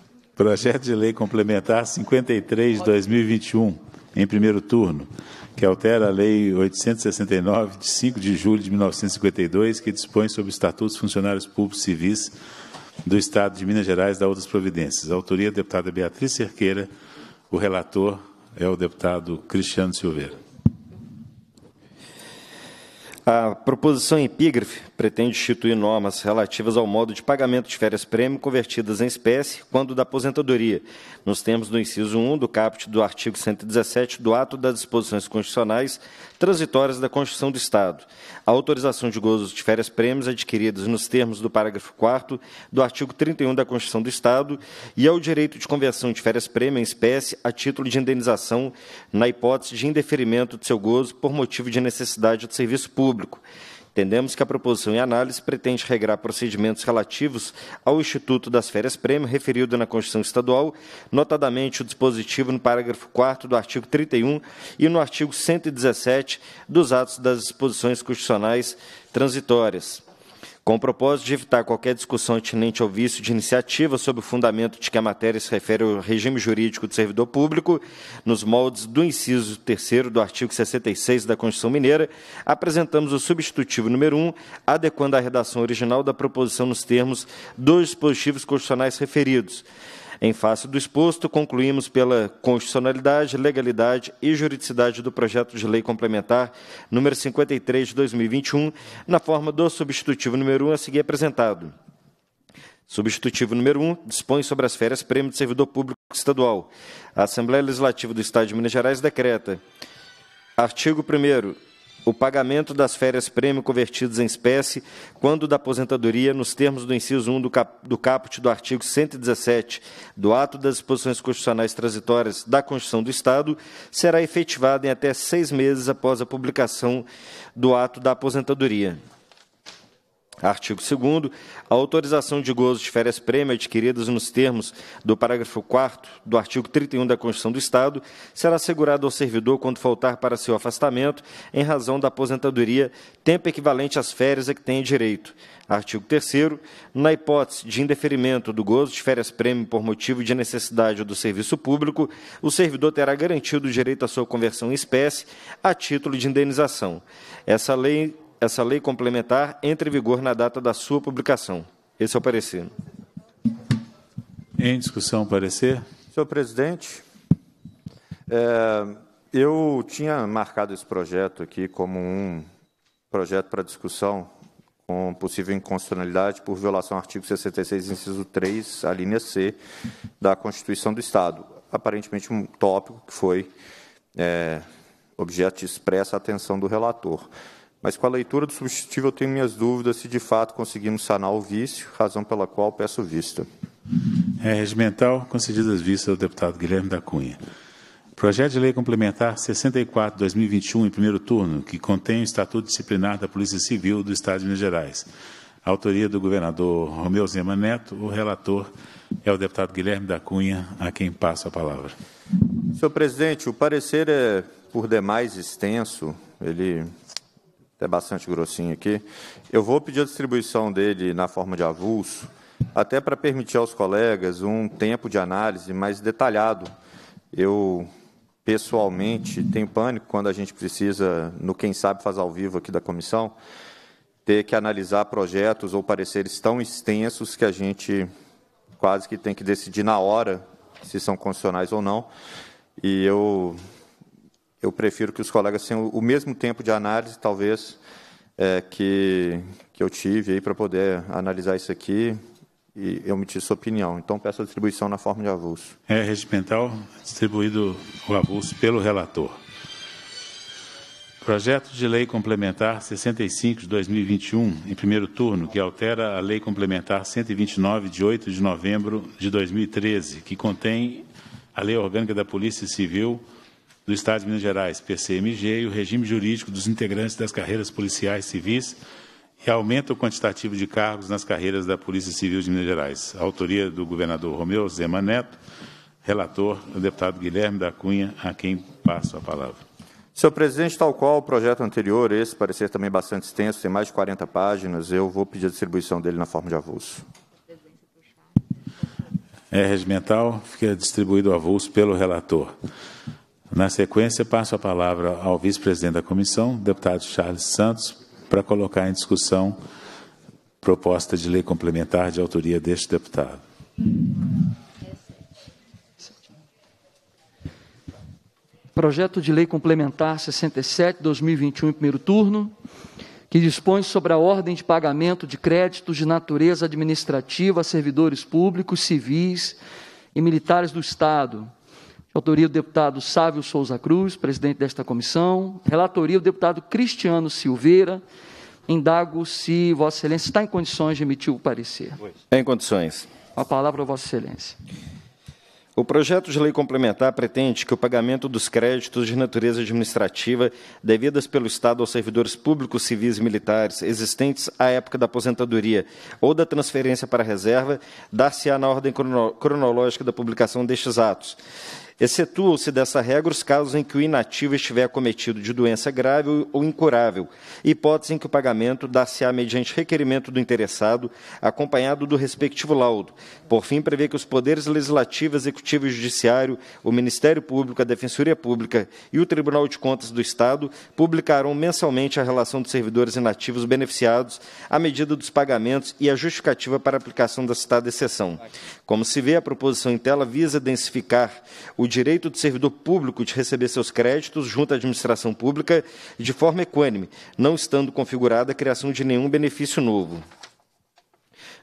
Projeto de Lei Complementar 53 2021, em primeiro turno, que altera a Lei 869, de 5 de julho de 1952, que dispõe sobre estatutos funcionários públicos civis do Estado de Minas Gerais e da outras providências. autoria, deputada Beatriz Cerqueira. O relator é o deputado Cristiano Silveira. A proposição epígrafe pretende instituir normas relativas ao modo de pagamento de férias-prêmio convertidas em espécie quando da aposentadoria, nos termos do inciso 1 do caput do artigo 117 do Ato das Disposições Constitucionais transitórias da Constituição do Estado, a autorização de gozos de férias-prêmios adquiridas nos termos do parágrafo 4 do artigo 31 da Constituição do Estado e ao direito de conversão de férias-prêmio em espécie a título de indenização na hipótese de indeferimento de seu gozo por motivo de necessidade de serviço público, Entendemos que a proposição em análise pretende regrar procedimentos relativos ao Instituto das Férias Prêmio, referido na Constituição Estadual, notadamente o dispositivo no parágrafo 4 do artigo 31 e no artigo 117 dos atos das disposições constitucionais transitórias com o propósito de evitar qualquer discussão atinente ao vício de iniciativa sob o fundamento de que a matéria se refere ao regime jurídico do servidor público, nos moldes do inciso 3 do artigo 66 da Constituição Mineira, apresentamos o substitutivo número 1, adequando a redação original da proposição nos termos dos dispositivos constitucionais referidos. Em face do exposto, concluímos pela constitucionalidade, legalidade e juridicidade do projeto de lei complementar número 53 de 2021, na forma do substitutivo número 1 a seguir apresentado. Substitutivo número 1 dispõe sobre as férias prêmio de servidor público estadual. A Assembleia Legislativa do Estado de Minas Gerais decreta. Artigo 1 o pagamento das férias-prêmio convertidas em espécie, quando da aposentadoria, nos termos do inciso 1 do, cap, do caput do artigo 117 do ato das disposições constitucionais transitórias da Constituição do Estado, será efetivado em até seis meses após a publicação do ato da aposentadoria. Artigo 2 a autorização de gozo de férias prêmio adquiridas nos termos do parágrafo 4 do artigo 31 da Constituição do Estado será assegurada ao servidor quando faltar para seu afastamento em razão da aposentadoria tempo equivalente às férias a que tem direito. Artigo 3 na hipótese de indeferimento do gozo de férias prêmio por motivo de necessidade do serviço público, o servidor terá garantido o direito à sua conversão em espécie a título de indenização. Essa lei essa lei complementar entre em vigor na data da sua publicação. Esse é o parecer. Em discussão, parecer. Senhor presidente, é, eu tinha marcado esse projeto aqui como um projeto para discussão com possível inconstitucionalidade por violação ao artigo 66, inciso 3, a linha C da Constituição do Estado. Aparentemente um tópico que foi é, objeto de expressa atenção do relator mas com a leitura do substitutivo eu tenho minhas dúvidas se de fato conseguimos sanar o vício, razão pela qual peço vista. É regimental, concedidas vistas ao deputado Guilherme da Cunha. Projeto de Lei Complementar 64-2021, em primeiro turno, que contém o Estatuto Disciplinar da Polícia Civil do Estado de Minas Gerais. autoria do governador Romeu Zema Neto, o relator é o deputado Guilherme da Cunha, a quem passo a palavra. Senhor presidente, o parecer é por demais extenso. Ele até bastante grossinho aqui. Eu vou pedir a distribuição dele na forma de avulso, até para permitir aos colegas um tempo de análise mais detalhado. Eu, pessoalmente, tenho pânico quando a gente precisa, no Quem Sabe faz ao vivo aqui da comissão, ter que analisar projetos ou pareceres tão extensos que a gente quase que tem que decidir na hora se são constitucionais ou não. E eu eu prefiro que os colegas tenham o mesmo tempo de análise, talvez, é, que, que eu tive aí para poder analisar isso aqui e emitir sua opinião. Então, peço a distribuição na forma de avulso. É regimental, distribuído o avulso pelo relator. Projeto de Lei Complementar 65 de 2021, em primeiro turno, que altera a Lei Complementar 129 de 8 de novembro de 2013, que contém a Lei Orgânica da Polícia Civil do Estado de Minas Gerais, PCMG, e o regime jurídico dos integrantes das carreiras policiais civis e aumenta o quantitativo de cargos nas carreiras da Polícia Civil de Minas Gerais. autoria do governador Romeu Zema Neto, relator, o deputado Guilherme da Cunha, a quem passo a palavra. Senhor presidente, tal qual o projeto anterior, esse parecer também bastante extenso, tem mais de 40 páginas, eu vou pedir a distribuição dele na forma de avulso. É regimental, fica distribuído avulso pelo relator. Na sequência, passo a palavra ao vice-presidente da comissão, deputado Charles Santos, para colocar em discussão proposta de lei complementar de autoria deste deputado. Projeto de Lei Complementar 67, 2021, em primeiro turno, que dispõe sobre a ordem de pagamento de créditos de natureza administrativa a servidores públicos, civis e militares do Estado, Autoria do deputado Sávio Souza Cruz, presidente desta comissão. Relatoria do deputado Cristiano Silveira. Indago se Vossa Excelência está em condições de emitir o parecer. Em condições. A palavra, Vossa Excelência. O projeto de lei complementar pretende que o pagamento dos créditos de natureza administrativa devidas pelo Estado aos servidores públicos, civis e militares existentes à época da aposentadoria ou da transferência para reserva dar-se-á na ordem cronológica da publicação destes atos. Excetuam-se dessa regra os casos em que o inativo estiver acometido de doença grave ou incurável, hipótese em que o pagamento dar-se-á mediante requerimento do interessado, acompanhado do respectivo laudo. Por fim, prevê que os poderes legislativo, executivo e judiciário, o Ministério Público, a Defensoria Pública e o Tribunal de Contas do Estado publicarão mensalmente a relação dos servidores inativos beneficiados, a medida dos pagamentos e a justificativa para a aplicação da citada exceção. Como se vê, a proposição em tela visa densificar o direito do servidor público de receber seus créditos junto à administração pública de forma equânime, não estando configurada a criação de nenhum benefício novo.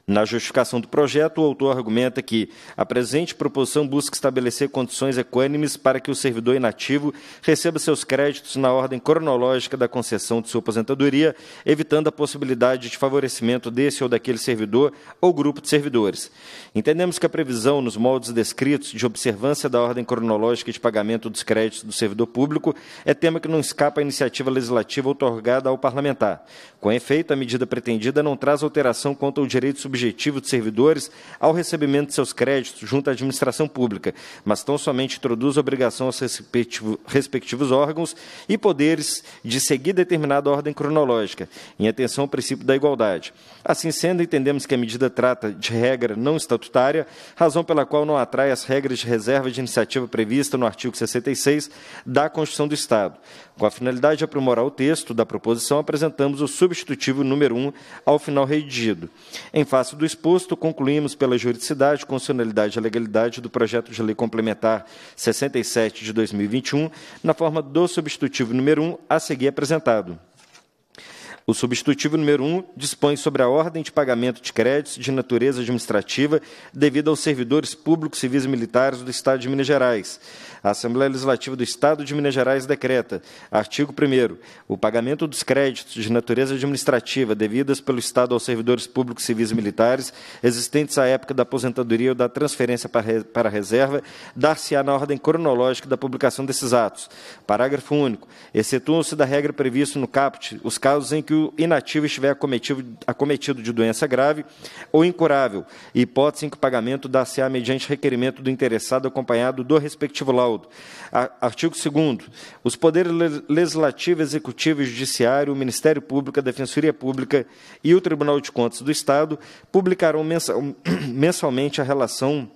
Na justificação do projeto, o autor argumenta que a presente proposição busca estabelecer condições equânimes para que o servidor inativo receba seus créditos na ordem cronológica da concessão de sua aposentadoria, evitando a possibilidade de favorecimento desse ou daquele servidor ou grupo de servidores. Entendemos que a previsão, nos moldes descritos, de observância da ordem cronológica de pagamento dos créditos do servidor público é tema que não escapa à iniciativa legislativa otorgada ao parlamentar. Com efeito, a medida pretendida não traz alteração quanto ao direito subjetivo objetivo de servidores ao recebimento de seus créditos junto à administração pública, mas tão somente introduz obrigação aos respectivo, respectivos órgãos e poderes de seguir determinada ordem cronológica, em atenção ao princípio da igualdade. Assim sendo, entendemos que a medida trata de regra não estatutária, razão pela qual não atrai as regras de reserva de iniciativa prevista no artigo 66 da Constituição do Estado. Com a finalidade de aprimorar o texto da proposição, apresentamos o substitutivo número 1 ao final redigido. Em face do exposto, concluímos pela juridicidade, constitucionalidade e legalidade do projeto de lei complementar 67 de 2021, na forma do substitutivo número 1 a seguir apresentado. O substitutivo número 1 dispõe sobre a ordem de pagamento de créditos de natureza administrativa devido aos servidores públicos civis e militares do Estado de Minas Gerais a Assembleia Legislativa do Estado de Minas Gerais decreta, artigo 1 o pagamento dos créditos de natureza administrativa devidas pelo Estado aos servidores públicos civis e militares existentes à época da aposentadoria ou da transferência para a reserva dar-se-á na ordem cronológica da publicação desses atos. Parágrafo único. Excetuam-se da regra prevista no caput os casos em que o inativo estiver acometido, acometido de doença grave ou incurável, hipótese em que o pagamento dar se á mediante requerimento do interessado acompanhado do respectivo laudo laudo. Artigo 2 Os poderes legislativo, executivo e judiciário, o Ministério Público, a Defensoria Pública e o Tribunal de Contas do Estado publicarão mensalmente a relação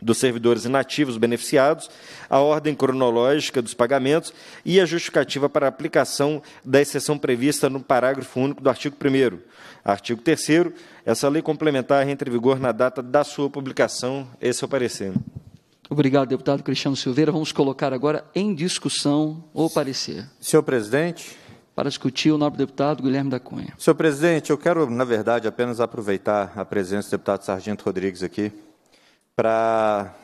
dos servidores inativos beneficiados, a ordem cronológica dos pagamentos e a justificativa para a aplicação da exceção prevista no parágrafo único do artigo 1 Artigo 3 essa lei complementar entra em vigor na data da sua publicação. Esse é o parecer. Obrigado, deputado Cristiano Silveira. Vamos colocar agora em discussão o parecer. Senhor presidente. Para discutir, o nobre deputado Guilherme da Cunha. Senhor presidente, eu quero, na verdade, apenas aproveitar a presença do deputado Sargento Rodrigues aqui para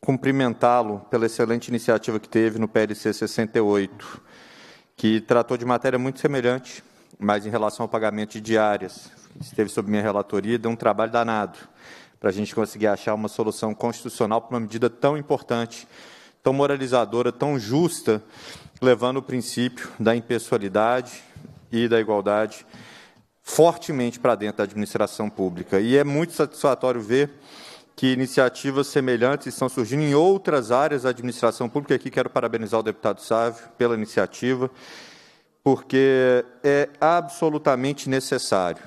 cumprimentá-lo pela excelente iniciativa que teve no PLC 68, que tratou de matéria muito semelhante, mas em relação ao pagamento de diárias. Esteve sob minha relatoria, deu um trabalho danado para a gente conseguir achar uma solução constitucional para uma medida tão importante, tão moralizadora, tão justa, levando o princípio da impessoalidade e da igualdade fortemente para dentro da administração pública. E é muito satisfatório ver que iniciativas semelhantes estão surgindo em outras áreas da administração pública. Aqui quero parabenizar o deputado Sávio pela iniciativa, porque é absolutamente necessário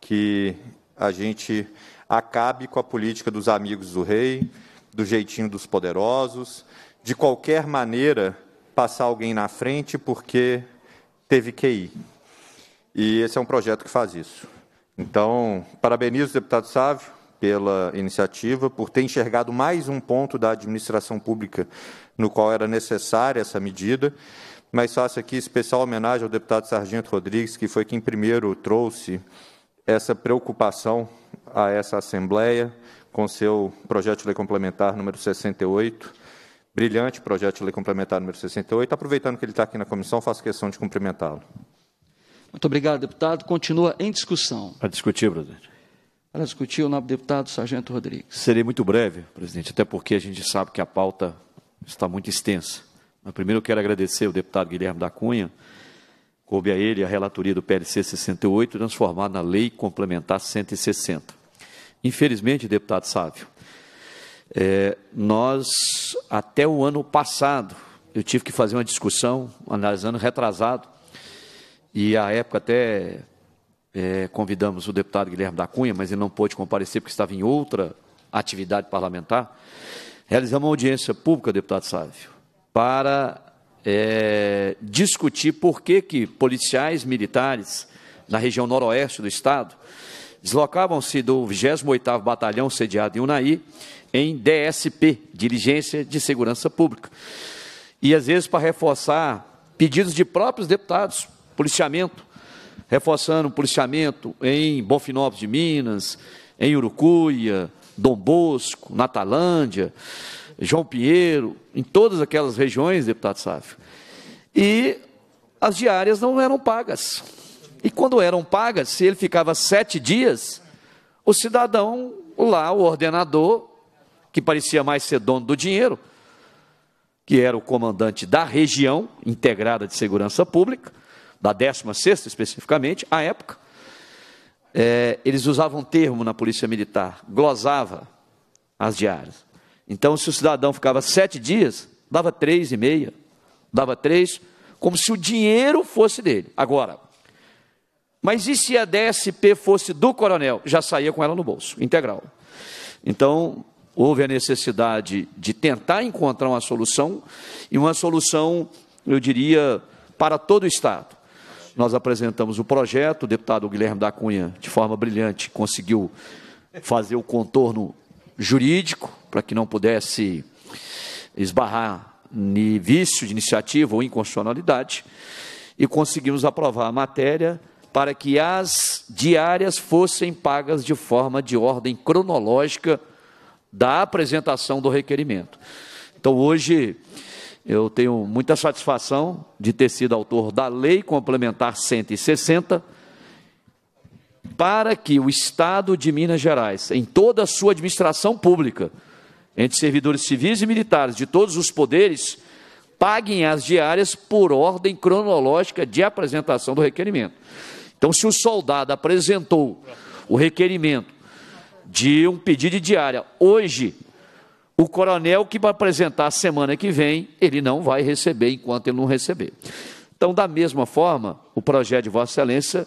que a gente acabe com a política dos amigos do rei, do jeitinho dos poderosos, de qualquer maneira passar alguém na frente porque teve que ir. E esse é um projeto que faz isso. Então, parabenizo o deputado Sávio pela iniciativa, por ter enxergado mais um ponto da administração pública no qual era necessária essa medida, mas faço aqui especial homenagem ao deputado Sargento Rodrigues, que foi quem primeiro trouxe essa preocupação a essa Assembleia com seu projeto de lei complementar número 68, brilhante projeto de lei complementar número 68. Aproveitando que ele está aqui na comissão, faço questão de cumprimentá-lo. Muito obrigado, deputado. Continua em discussão. Para discutir, presidente. Para discutir, o nobre deputado Sargento Rodrigues. Serei muito breve, presidente, até porque a gente sabe que a pauta está muito extensa. Mas primeiro eu quero agradecer ao deputado Guilherme da Cunha Coube a ele a relatoria do PLC 68, transformada na Lei Complementar 160. Infelizmente, deputado Sávio, é, nós, até o ano passado, eu tive que fazer uma discussão, analisando retrasado, e à época até é, convidamos o deputado Guilherme da Cunha, mas ele não pôde comparecer porque estava em outra atividade parlamentar. Realizamos uma audiência pública, deputado Sávio, para é, discutir por que, que policiais militares na região noroeste do estado deslocavam-se do 28º Batalhão sediado em Unai em DSP, Diligência de Segurança Pública. E às vezes para reforçar pedidos de próprios deputados, policiamento, reforçando policiamento em Bonfinópolis de Minas, em Urucuia, Dom Bosco, Natalândia João Pinheiro, em todas aquelas regiões, deputado Sávio. E as diárias não eram pagas. E quando eram pagas, se ele ficava sete dias, o cidadão lá, o ordenador, que parecia mais ser dono do dinheiro, que era o comandante da região integrada de segurança pública, da 16 especificamente, à época, é, eles usavam um termo na polícia militar, glosava as diárias. Então, se o cidadão ficava sete dias, dava três e meia, dava três, como se o dinheiro fosse dele. Agora, mas e se a DSP fosse do coronel? Já saía com ela no bolso, integral. Então, houve a necessidade de tentar encontrar uma solução, e uma solução, eu diria, para todo o Estado. Nós apresentamos o projeto, o deputado Guilherme da Cunha, de forma brilhante, conseguiu fazer o contorno jurídico, para que não pudesse esbarrar em vício de iniciativa ou inconstitucionalidade, e conseguimos aprovar a matéria para que as diárias fossem pagas de forma de ordem cronológica da apresentação do requerimento. Então, hoje, eu tenho muita satisfação de ter sido autor da Lei Complementar 160, para que o Estado de Minas Gerais, em toda a sua administração pública, entre servidores civis e militares de todos os poderes paguem as diárias por ordem cronológica de apresentação do requerimento. Então, se o soldado apresentou o requerimento de um pedido de diária hoje, o coronel que vai apresentar semana que vem, ele não vai receber enquanto ele não receber. Então, da mesma forma, o projeto de Vossa Excelência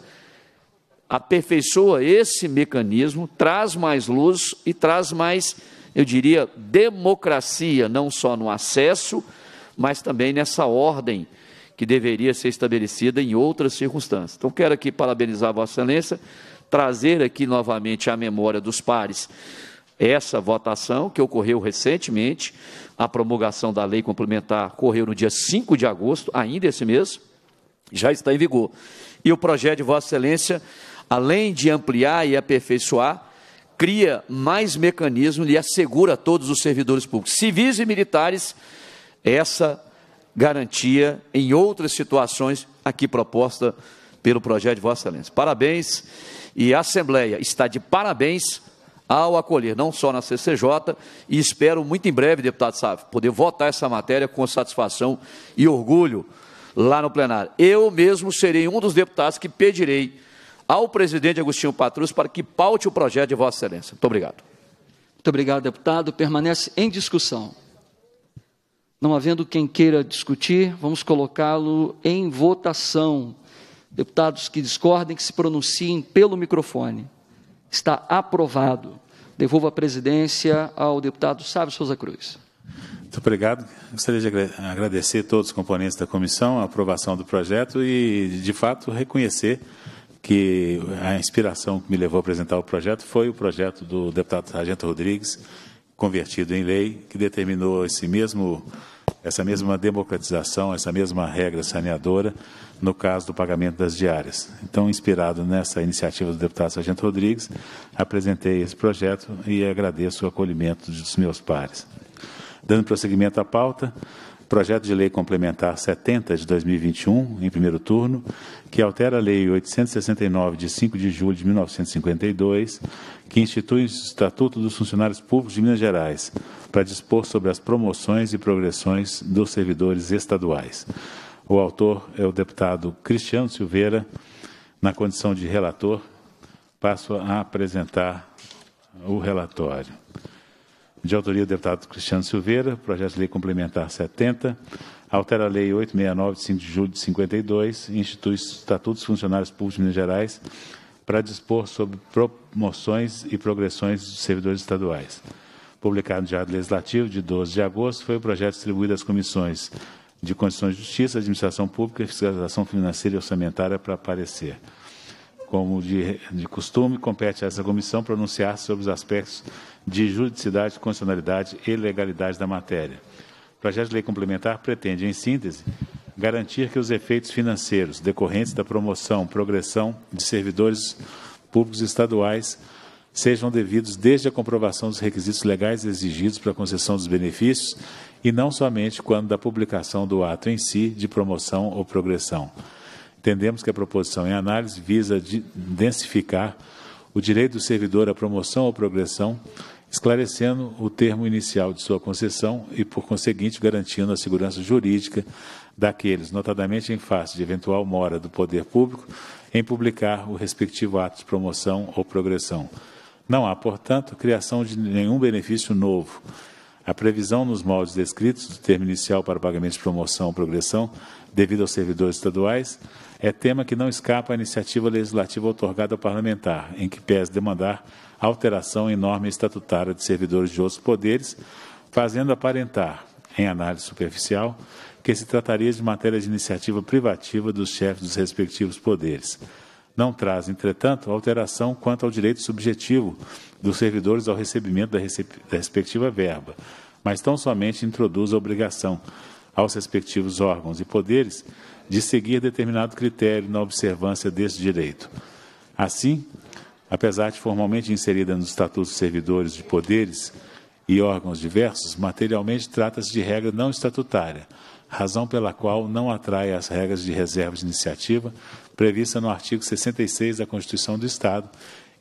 aperfeiçoa esse mecanismo, traz mais luz e traz mais eu diria, democracia, não só no acesso, mas também nessa ordem que deveria ser estabelecida em outras circunstâncias. Então, quero aqui parabenizar Vossa Excelência, trazer aqui novamente à memória dos pares essa votação que ocorreu recentemente, a promulgação da lei complementar ocorreu no dia 5 de agosto, ainda esse mês, já está em vigor. E o projeto de Vossa Excelência, além de ampliar e aperfeiçoar, cria mais mecanismos e assegura a todos os servidores públicos, civis e militares, essa garantia em outras situações aqui proposta pelo projeto de Vossa Excelência. Parabéns e a Assembleia está de parabéns ao acolher, não só na CCJ, e espero muito em breve, deputado Sávio, poder votar essa matéria com satisfação e orgulho lá no plenário. Eu mesmo serei um dos deputados que pedirei ao presidente Agostinho Patrus para que paute o projeto de Vossa Excelência. Muito obrigado. Muito obrigado, deputado. Permanece em discussão. Não havendo quem queira discutir, vamos colocá-lo em votação. Deputados que discordem, que se pronunciem pelo microfone. Está aprovado. Devolvo a presidência ao deputado Sábio Souza Cruz. Muito obrigado. Gostaria de agradecer a todos os componentes da comissão a aprovação do projeto e, de fato, reconhecer que a inspiração que me levou a apresentar o projeto foi o projeto do deputado Sargento Rodrigues, convertido em lei, que determinou esse mesmo, essa mesma democratização, essa mesma regra saneadora no caso do pagamento das diárias. Então, inspirado nessa iniciativa do deputado Sargento Rodrigues, apresentei esse projeto e agradeço o acolhimento dos meus pares. Dando prosseguimento à pauta, projeto de lei complementar 70 de 2021, em primeiro turno, que altera a Lei 869, de 5 de julho de 1952, que institui o Estatuto dos Funcionários Públicos de Minas Gerais, para dispor sobre as promoções e progressões dos servidores estaduais. O autor é o deputado Cristiano Silveira. Na condição de relator, passo a apresentar o relatório de autoria do deputado Cristiano Silveira, projeto de lei complementar 70, altera a lei 869 de 5 de julho de 52, institui estatutos funcionários públicos de Minas Gerais para dispor sobre promoções e progressões de servidores estaduais. Publicado no Diário Legislativo de 12 de agosto, foi o projeto distribuído às comissões de Constituição e Justiça, Administração Pública, Fiscalização Financeira e Orçamentária para aparecer. Como de, de costume, compete a essa comissão pronunciar sobre os aspectos de juridicidade, constitucionalidade e legalidade da matéria. O projeto de lei complementar pretende, em síntese, garantir que os efeitos financeiros decorrentes da promoção, progressão de servidores públicos estaduais sejam devidos desde a comprovação dos requisitos legais exigidos para a concessão dos benefícios e não somente quando da publicação do ato em si de promoção ou progressão. Entendemos que a proposição em análise visa densificar o direito do servidor à promoção ou progressão esclarecendo o termo inicial de sua concessão e, por conseguinte, garantindo a segurança jurídica daqueles, notadamente em face de eventual mora do poder público, em publicar o respectivo ato de promoção ou progressão. Não há, portanto, criação de nenhum benefício novo. A previsão nos moldes descritos do termo inicial para pagamento de promoção ou progressão devido aos servidores estaduais é tema que não escapa à iniciativa legislativa otorgada ao parlamentar, em que pese demandar alteração em norma estatutária de servidores de outros poderes, fazendo aparentar, em análise superficial, que se trataria de matéria de iniciativa privativa dos chefes dos respectivos poderes. Não traz, entretanto, alteração quanto ao direito subjetivo dos servidores ao recebimento da, da respectiva verba, mas tão somente introduz a obrigação aos respectivos órgãos e poderes de seguir determinado critério na observância desse direito. Assim, Apesar de formalmente inserida nos estatutos servidores de poderes e órgãos diversos, materialmente trata-se de regra não estatutária, razão pela qual não atrai as regras de reserva de iniciativa prevista no artigo 66 da Constituição do Estado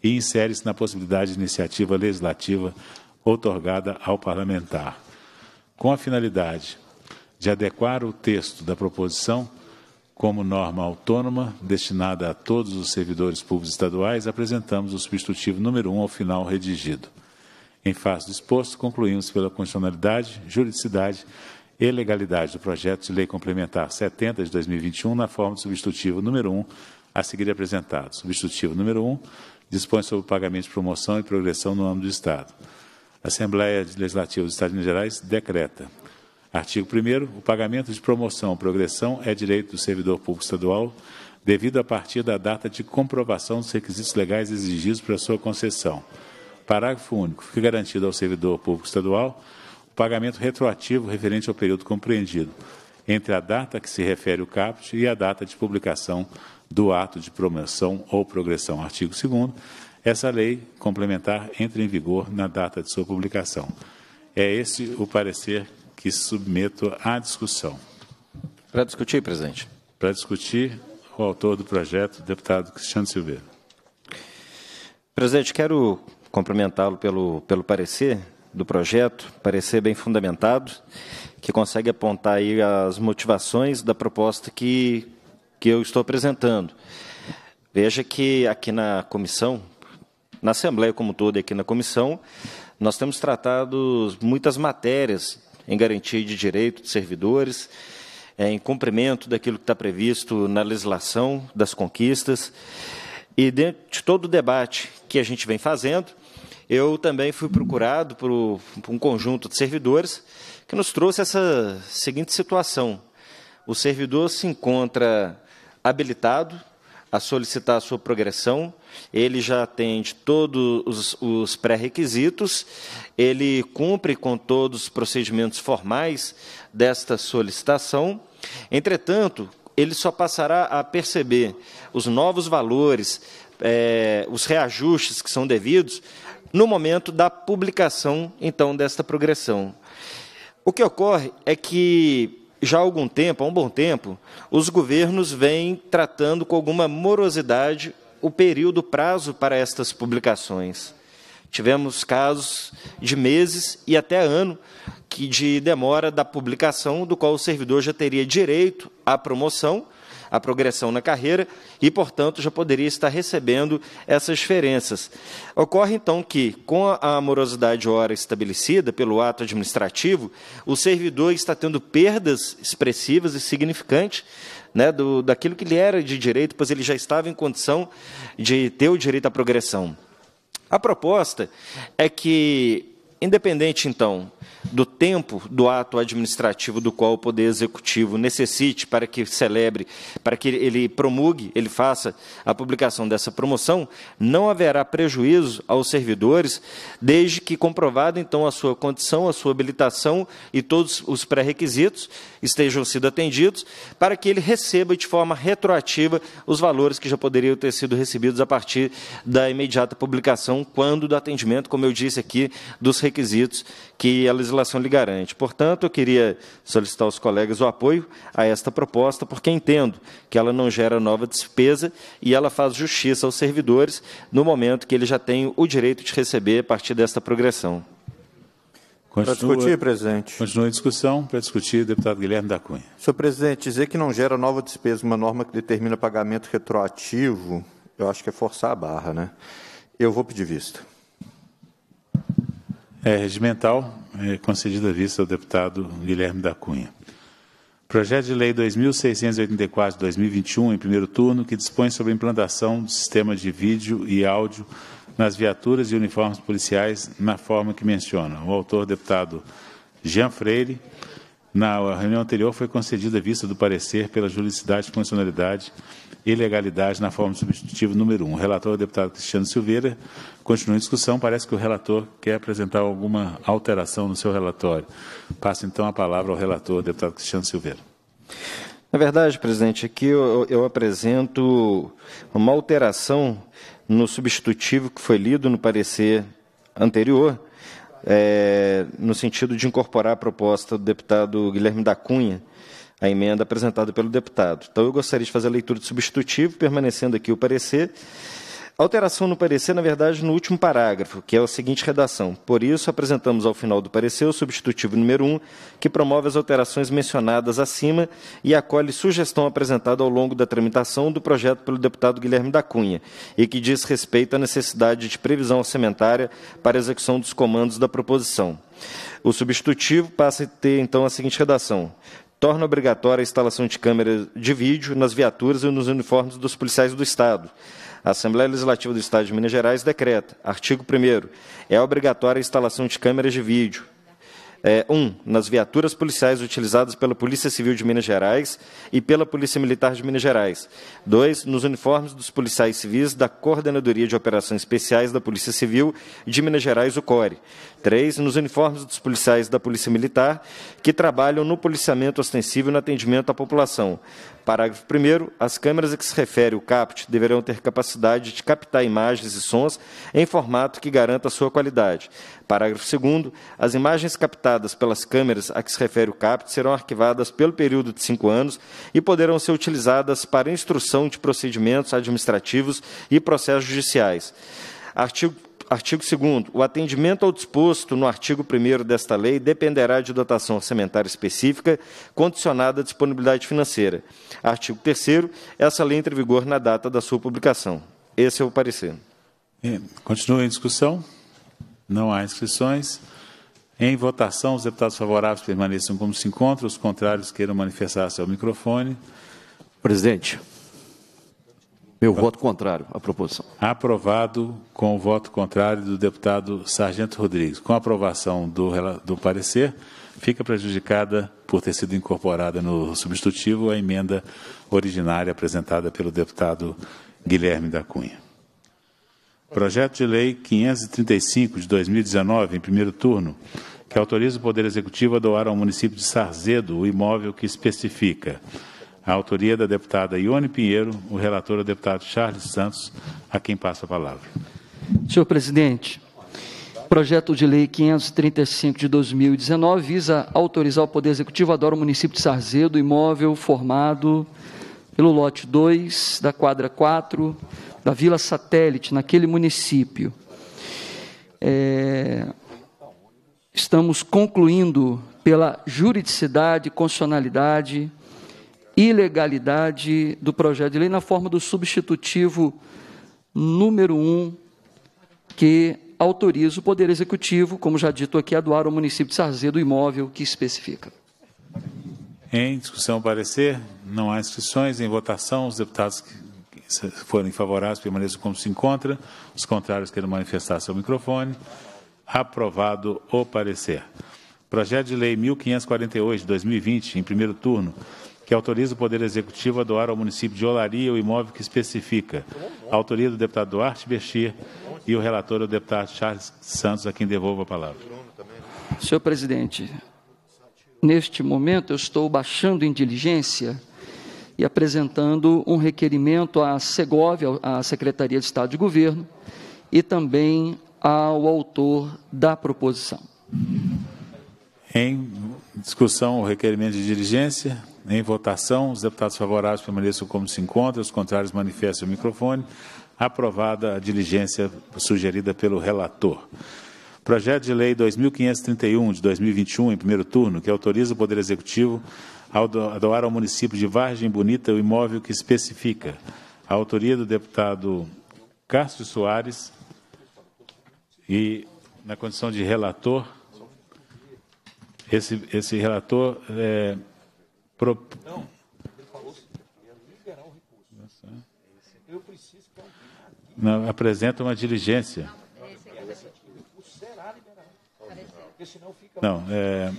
e insere-se na possibilidade de iniciativa legislativa outorgada ao parlamentar. Com a finalidade de adequar o texto da proposição como norma autônoma, destinada a todos os servidores públicos estaduais, apresentamos o substitutivo número 1 ao final redigido. Em face do exposto, concluímos pela constitucionalidade, juridicidade e legalidade do projeto de lei complementar 70 de 2021, na forma do substitutivo número 1, a seguir apresentado. Substitutivo número 1 dispõe sobre o pagamento de promoção e progressão no âmbito do Estado. A Assembleia Legislativa do Estado de Minas Gerais decreta, Artigo 1 o pagamento de promoção ou progressão é direito do servidor público estadual devido a partir da data de comprovação dos requisitos legais exigidos para sua concessão. Parágrafo único. Fica garantido ao servidor público estadual o pagamento retroativo referente ao período compreendido entre a data que se refere o caput e a data de publicação do ato de promoção ou progressão. Artigo 2 essa lei complementar entra em vigor na data de sua publicação. É esse o parecer que submeto à discussão. Para discutir, presidente. Para discutir, o autor do projeto, deputado Cristiano Silveira. Presidente, quero cumprimentá-lo pelo, pelo parecer do projeto, parecer bem fundamentado, que consegue apontar aí as motivações da proposta que, que eu estou apresentando. Veja que aqui na comissão, na Assembleia como toda aqui na comissão, nós temos tratado muitas matérias em garantia de direito de servidores, é, em cumprimento daquilo que está previsto na legislação das conquistas. E dentro de todo o debate que a gente vem fazendo, eu também fui procurado por, um conjunto de servidores que nos trouxe essa seguinte situação. O servidor se encontra habilitado a solicitar a sua progressão. Ele já atende todos os, os pré-requisitos, ele cumpre com todos os procedimentos formais desta solicitação. Entretanto, ele só passará a perceber os novos valores, é, os reajustes que são devidos, no momento da publicação, então, desta progressão. O que ocorre é que já há algum tempo, há um bom tempo, os governos vêm tratando com alguma morosidade o período prazo para estas publicações. Tivemos casos de meses e até ano que de demora da publicação, do qual o servidor já teria direito à promoção, a progressão na carreira e, portanto, já poderia estar recebendo essas diferenças. Ocorre então que, com a amorosidade hora estabelecida pelo ato administrativo, o servidor está tendo perdas expressivas e significantes né, do, daquilo que lhe era de direito, pois ele já estava em condição de ter o direito à progressão. A proposta é que, independente então do tempo do ato administrativo do qual o Poder Executivo necessite para que celebre, para que ele promulgue, ele faça a publicação dessa promoção, não haverá prejuízo aos servidores, desde que comprovada então, a sua condição, a sua habilitação e todos os pré-requisitos estejam sido atendidos, para que ele receba de forma retroativa os valores que já poderiam ter sido recebidos a partir da imediata publicação, quando do atendimento, como eu disse aqui, dos requisitos que elas legislação lhe garante. Portanto, eu queria solicitar aos colegas o apoio a esta proposta, porque entendo que ela não gera nova despesa e ela faz justiça aos servidores no momento que eles já têm o direito de receber a partir desta progressão. para discutir, presidente. Continua a discussão. Para discutir, deputado Guilherme da Cunha. Senhor presidente, dizer que não gera nova despesa uma norma que determina pagamento retroativo, eu acho que é forçar a barra, né? Eu vou pedir vista. É regimental é concedida vista ao deputado Guilherme da Cunha. Projeto de Lei 2684-2021, em primeiro turno, que dispõe sobre a implantação do sistema de vídeo e áudio nas viaturas e uniformes policiais na forma que menciona. O autor, deputado Jean Freire, na reunião anterior foi concedida vista do parecer pela juridicidade e funcionalidade ilegalidade na forma substitutiva número 1. O relator, o deputado Cristiano Silveira, continua em discussão. Parece que o relator quer apresentar alguma alteração no seu relatório. Passo então a palavra ao relator, deputado Cristiano Silveira. Na verdade, presidente, aqui eu, eu apresento uma alteração no substitutivo que foi lido no parecer anterior, é, no sentido de incorporar a proposta do deputado Guilherme da Cunha, a emenda apresentada pelo deputado. Então, eu gostaria de fazer a leitura de substitutivo, permanecendo aqui o parecer. Alteração no parecer, na verdade, no último parágrafo, que é a seguinte redação. Por isso, apresentamos ao final do parecer o substitutivo número 1, que promove as alterações mencionadas acima e acolhe sugestão apresentada ao longo da tramitação do projeto pelo deputado Guilherme da Cunha, e que diz respeito à necessidade de previsão orçamentária para execução dos comandos da proposição. O substitutivo passa a ter, então, a seguinte redação: torna obrigatória a instalação de câmeras de vídeo nas viaturas e nos uniformes dos policiais do Estado. A Assembleia Legislativa do Estado de Minas Gerais decreta, artigo 1 é obrigatória a instalação de câmeras de vídeo. 1. É, um, nas viaturas policiais utilizadas pela Polícia Civil de Minas Gerais e pela Polícia Militar de Minas Gerais. 2. Nos uniformes dos policiais civis da Coordenadoria de Operações Especiais da Polícia Civil de Minas Gerais, o CORE. Três, nos uniformes dos policiais da Polícia Militar que trabalham no policiamento ostensivo e no atendimento à população. Parágrafo 1. As câmeras a que se refere o CAPT deverão ter capacidade de captar imagens e sons em formato que garanta sua qualidade. Parágrafo 2. As imagens captadas pelas câmeras a que se refere o CAPT serão arquivadas pelo período de cinco anos e poderão ser utilizadas para instrução de procedimentos administrativos e processos judiciais. Artigo Artigo 2. O atendimento ao disposto no artigo 1 desta lei dependerá de dotação orçamentária específica, condicionada à disponibilidade financeira. Artigo 3. Essa lei entra em vigor na data da sua publicação. Esse é o parecer. Continua em discussão? Não há inscrições. Em votação, os deputados favoráveis permaneçam como se encontram, os contrários queiram manifestar-se ao microfone. Presidente, meu voto contrário à proposição. Aprovado com o voto contrário do deputado Sargento Rodrigues. Com a aprovação do, do parecer, fica prejudicada por ter sido incorporada no substitutivo a emenda originária apresentada pelo deputado Guilherme da Cunha. Projeto de Lei 535 de 2019, em primeiro turno, que autoriza o Poder Executivo a doar ao município de Sarzedo o imóvel que especifica a autoria da deputada Ione Pinheiro, o relator é o deputado Charles Santos, a quem passa a palavra. Senhor presidente, o projeto de lei 535 de 2019 visa autorizar o Poder Executivo a dar ao município de Sarzedo imóvel formado pelo lote 2 da quadra 4 da Vila Satélite, naquele município. É, estamos concluindo pela juridicidade, constitucionalidade ilegalidade do projeto de lei na forma do substitutivo número 1, que autoriza o Poder Executivo, como já dito aqui, a doar ao município de Sarzedo o imóvel que especifica. Em discussão, parecer, não há inscrições. Em votação, os deputados que forem favoráveis permaneçam como se encontra. Os contrários queiram manifestar seu microfone. Aprovado o parecer. Projeto de Lei 1548 de 2020, em primeiro turno, que autoriza o Poder Executivo a doar ao município de Olaria o imóvel que especifica. A autoria do deputado Duarte Bechir e o relator é o deputado Charles Santos, a quem devolvo a palavra. Senhor presidente, neste momento eu estou baixando em diligência e apresentando um requerimento à Segov, à Secretaria de Estado de Governo, e também ao autor da proposição. Em discussão, o requerimento de diligência. Em votação, os deputados favoráveis permaneçam como se encontram, os contrários manifestam o microfone. Aprovada a diligência sugerida pelo relator. Projeto de Lei 2531 de 2021, em primeiro turno, que autoriza o Poder Executivo a doar ao município de Vargem Bonita o imóvel que especifica. A autoria do deputado Cássio Soares e, na condição de relator, esse, esse relator é, Pro... Não, ele falou que assim, liberar o recurso. É. Eu preciso que alguém aqui... Não, apresenta uma diligência. Não, é...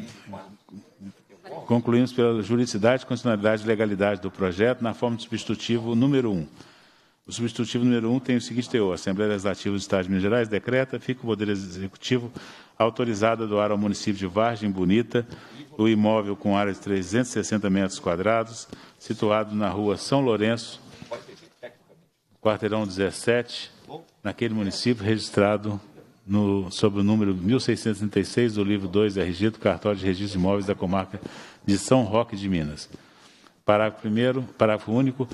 Concluímos pela juridicidade, constitucionalidade e legalidade do projeto na forma de substitutivo número 1. Um. O substitutivo número 1 um tem o seguinte teor. A Assembleia Legislativa do Estado de Minas Gerais decreta, fica o Poder Executivo autorizado a doar ao município de Vargem Bonita o imóvel com área de 360 metros quadrados, situado na rua São Lourenço, quarteirão 17, naquele município registrado no, sob o número 1636 do livro 2 RG do Cartório de Registro de Imóveis da Comarca de São Roque de Minas. Parágrafo 1 parágrafo único.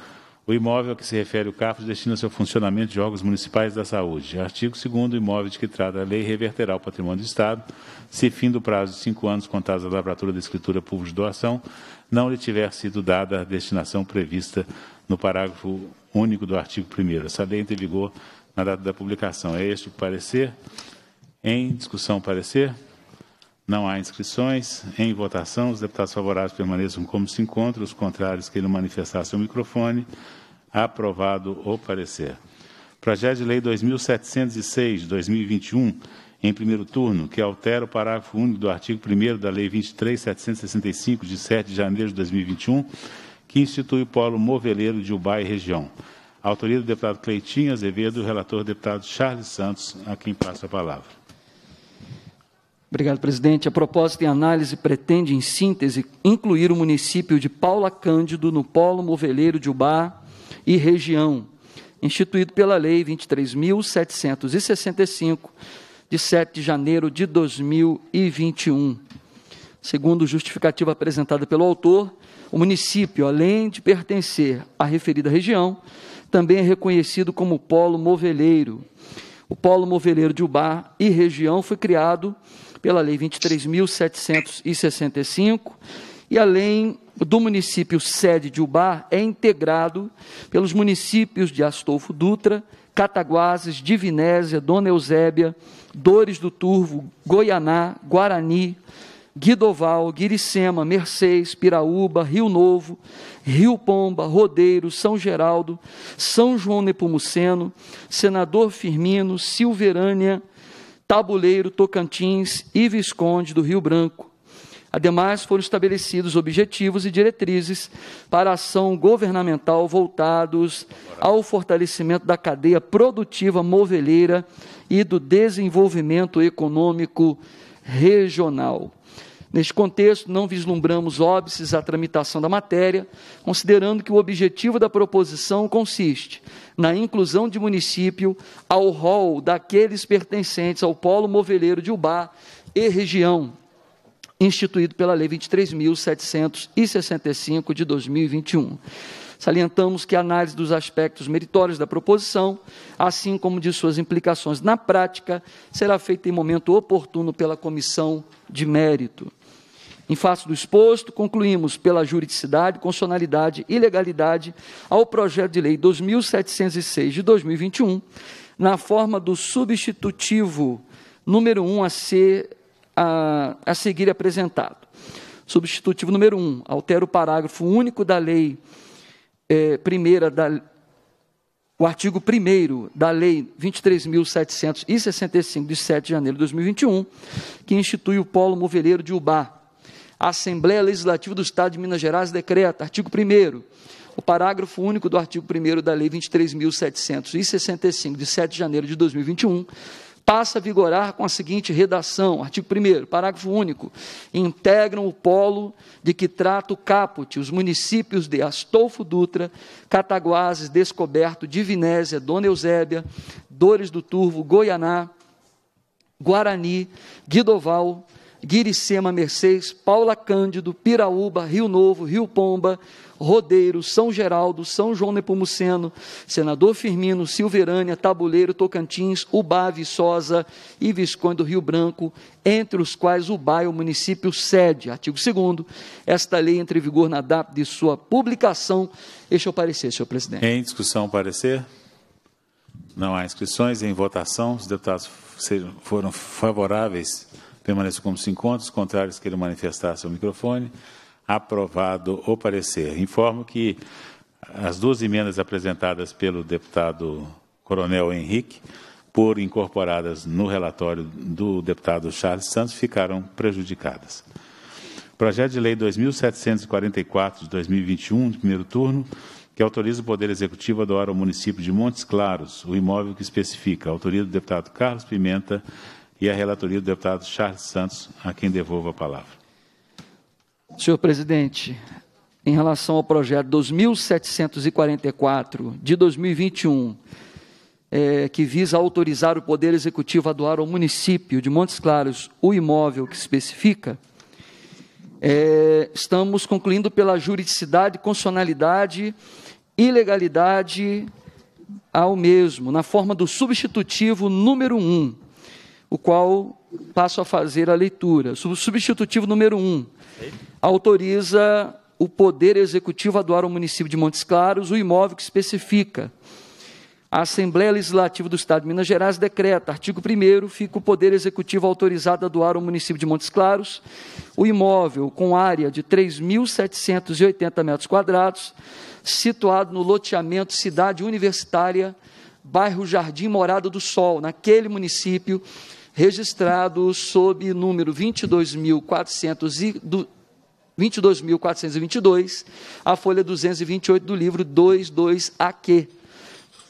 O imóvel a que se refere o CAFRA destina-se ao funcionamento de órgãos municipais da saúde. Artigo 2 o imóvel de que trata a lei reverterá ao patrimônio do Estado, se fim do prazo de cinco anos contados da lavratura da escritura pública de doação, não lhe tiver sido dada a destinação prevista no parágrafo único do artigo 1 Essa lei entra em vigor na data da publicação. É este o parecer. Em discussão, parecer. Não há inscrições. Em votação, os deputados favoráveis permaneçam como se encontram, os contrários queiram ele manifestar seu microfone. Aprovado o parecer. Projeto de Lei 2706-2021, em primeiro turno, que altera o parágrafo único do artigo 1 da Lei 23.765, de 7 de janeiro de 2021, que institui o Polo Moveleiro de Ubá e região. Autoria do deputado Cleitinho Azevedo, relator deputado Charles Santos, a quem passo a palavra. Obrigado, presidente. A proposta em análise pretende, em síntese, incluir o município de Paula Cândido no Polo Moveleiro de Ubá e região, instituído pela Lei 23.765, de 7 de janeiro de 2021. Segundo justificativa apresentada pelo autor, o município, além de pertencer à referida região, também é reconhecido como Polo Moveleiro. O Polo Moveleiro de Ubá e região foi criado pela Lei 23.765 e além do município sede de Ubar, é integrado pelos municípios de Astolfo Dutra, Cataguases, Divinésia, Dona Eusébia, Dores do Turvo, Goianá, Guarani, Guidoval, Guiricema, Mercês, Piraúba, Rio Novo, Rio Pomba, Rodeiro, São Geraldo, São João Nepomuceno, Senador Firmino, Silverânia, Tabuleiro, Tocantins e Visconde do Rio Branco. Ademais, foram estabelecidos objetivos e diretrizes para a ação governamental voltados ao fortalecimento da cadeia produtiva moveleira e do desenvolvimento econômico regional. Neste contexto, não vislumbramos óbices à tramitação da matéria, considerando que o objetivo da proposição consiste na inclusão de município ao rol daqueles pertencentes ao polo moveleiro de Ubá e região, instituído pela Lei 23.765 de 2021. Salientamos que a análise dos aspectos meritórios da proposição, assim como de suas implicações na prática, será feita em momento oportuno pela comissão de mérito. Em face do exposto, concluímos pela juridicidade, constitucionalidade e legalidade ao projeto de lei 2706 de 2021, na forma do substitutivo número 1 a ser a, a seguir apresentado. Substitutivo número 1, um, altera o parágrafo único da lei é, primeira da o artigo 1 da Lei 23.765, de 7 de janeiro de 2021, que institui o Polo Moveleiro de Ubá. A Assembleia Legislativa do Estado de Minas Gerais decreta, artigo 1 o parágrafo único do artigo 1 da Lei 23.765, de 7 de janeiro de 2021, passa a vigorar com a seguinte redação: artigo 1, parágrafo único. Integram o polo de que trata o caput os municípios de Astolfo Dutra, Cataguases, Descoberto, Divinésia, Dona Eusébia, Dores do Turvo, Goianá, Guarani, Guidoval, Guiricema Mercedes, Paula Cândido, Piraúba, Rio Novo, Rio Pomba, Rodeiro, São Geraldo, São João Nepomuceno, Senador Firmino, Silverânia, Tabuleiro, Tocantins, Ubá, Viçosa e Visconde do Rio Branco, entre os quais Ubá bairro o município sede. Artigo 2 Esta lei entra em vigor na data de sua publicação. Este é o parecer, senhor presidente. Em discussão, parecer? Não há inscrições. Em votação, os deputados foram favoráveis permaneçam como se encontram, os contrários queiram manifestar seu microfone aprovado o parecer. Informo que as duas emendas apresentadas pelo deputado Coronel Henrique, por incorporadas no relatório do deputado Charles Santos, ficaram prejudicadas. Projeto de Lei 2744 de 2021, de primeiro turno, que autoriza o Poder Executivo a doar ao município de Montes Claros o imóvel que especifica. A autoria do deputado Carlos Pimenta e a relatoria do deputado Charles Santos, a quem devolvo a palavra. Senhor presidente, em relação ao projeto 2744 de 2021, é, que visa autorizar o Poder Executivo a doar ao município de Montes Claros o imóvel que especifica, é, estamos concluindo pela juridicidade, constitucionalidade e legalidade ao mesmo, na forma do substitutivo número 1, um, o qual passo a fazer a leitura. substitutivo número 1. Um, autoriza o Poder Executivo a doar ao município de Montes Claros o imóvel que especifica. A Assembleia Legislativa do Estado de Minas Gerais decreta, artigo 1 fica o Poder Executivo autorizado a doar ao município de Montes Claros o imóvel com área de 3.780 metros quadrados, situado no loteamento Cidade Universitária, bairro Jardim Morada do Sol, naquele município registrado sob número 22.422, a folha 228 do livro 22 AQ,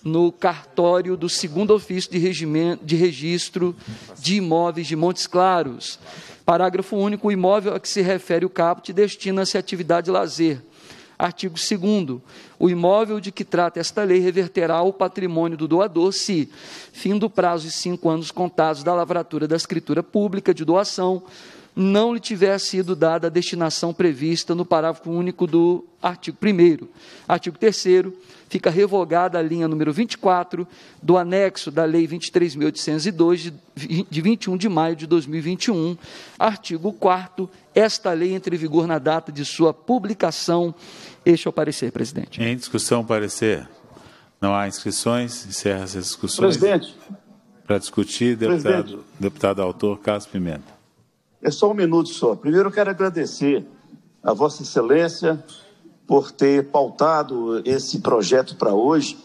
no cartório do segundo ofício de, regimento, de registro de imóveis de Montes Claros. Parágrafo único: o imóvel a que se refere o caput destina-se à atividade lazer Artigo 2. O imóvel de que trata esta lei reverterá ao patrimônio do doador se, fim do prazo de cinco anos contados da lavratura da escritura pública de doação, não lhe tiver sido dada a destinação prevista no parágrafo único do artigo 1. Artigo 3 fica revogada a linha número 24 do anexo da Lei 23.802, de 21 de maio de 2021, artigo 4. Esta lei entra em vigor na data de sua publicação. Este é o parecer, presidente. Em discussão, parecer. Não há inscrições, encerra-se as discussões. Presidente. Para discutir, deputado, deputado autor Carlos Pimenta. É só um minuto só. Primeiro, eu quero agradecer a Vossa Excelência, por ter pautado esse projeto para hoje.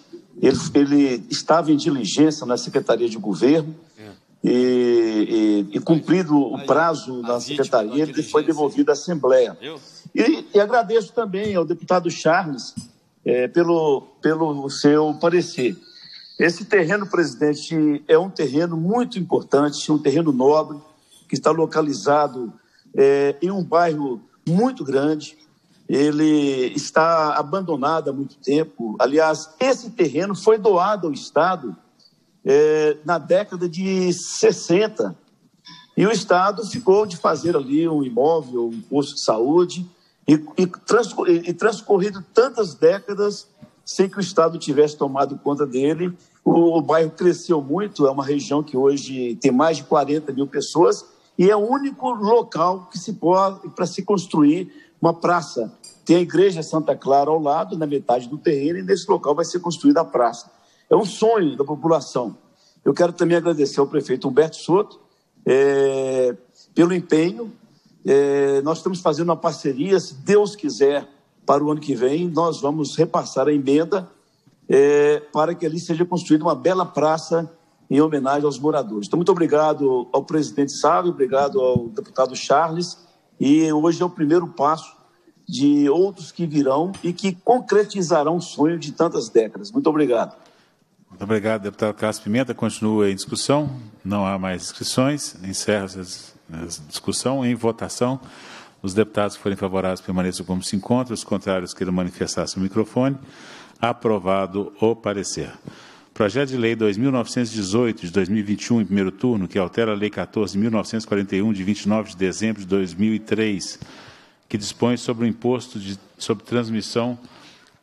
Ele, ele, estava em diligência na Secretaria de Governo é. e, e, e cumprido o prazo na Secretaria, ele foi devolvido à Assembleia. E, e agradeço também ao deputado Charles é, pelo, pelo seu parecer. Esse terreno, presidente, é um terreno muito importante, um terreno nobre, que está localizado é, em um bairro muito grande, ele está abandonado há muito tempo. Aliás, esse terreno foi doado ao Estado é, na década de 60. E o Estado ficou de fazer ali um imóvel, um posto de saúde, e, e, transcor e transcorrido tantas décadas sem que o Estado tivesse tomado conta dele, o, o, bairro cresceu muito, é uma região que hoje tem mais de 40 mil pessoas, e é o único local que se pode para se construir uma praça. Tem a Igreja Santa Clara ao lado, na metade do terreno, e nesse local vai ser construída a praça. É um sonho da população. Eu quero também agradecer ao prefeito Humberto Soto é, pelo empenho. É, nós estamos fazendo uma parceria, se Deus quiser, para o ano que vem, nós vamos repassar a emenda é, para que ali seja construída uma bela praça em homenagem aos moradores. Então, muito obrigado ao presidente Sábio, obrigado ao deputado Charles, e hoje é o primeiro passo de outros que virão e que concretizarão o sonho de tantas décadas. Muito obrigado. Muito obrigado, deputado Carlos Pimenta. Continua em discussão. Não há mais inscrições. Encerra a discussão em votação. Os deputados que forem favoráveis permaneçam como se encontram, os contrários queiram manifestar-se no microfone. Aprovado o parecer. Projeto de Lei 2.918, de 2021, em primeiro turno, que altera a Lei 14.941, de 29 de dezembro de 2003, que dispõe sobre o imposto de, sobre transmissão,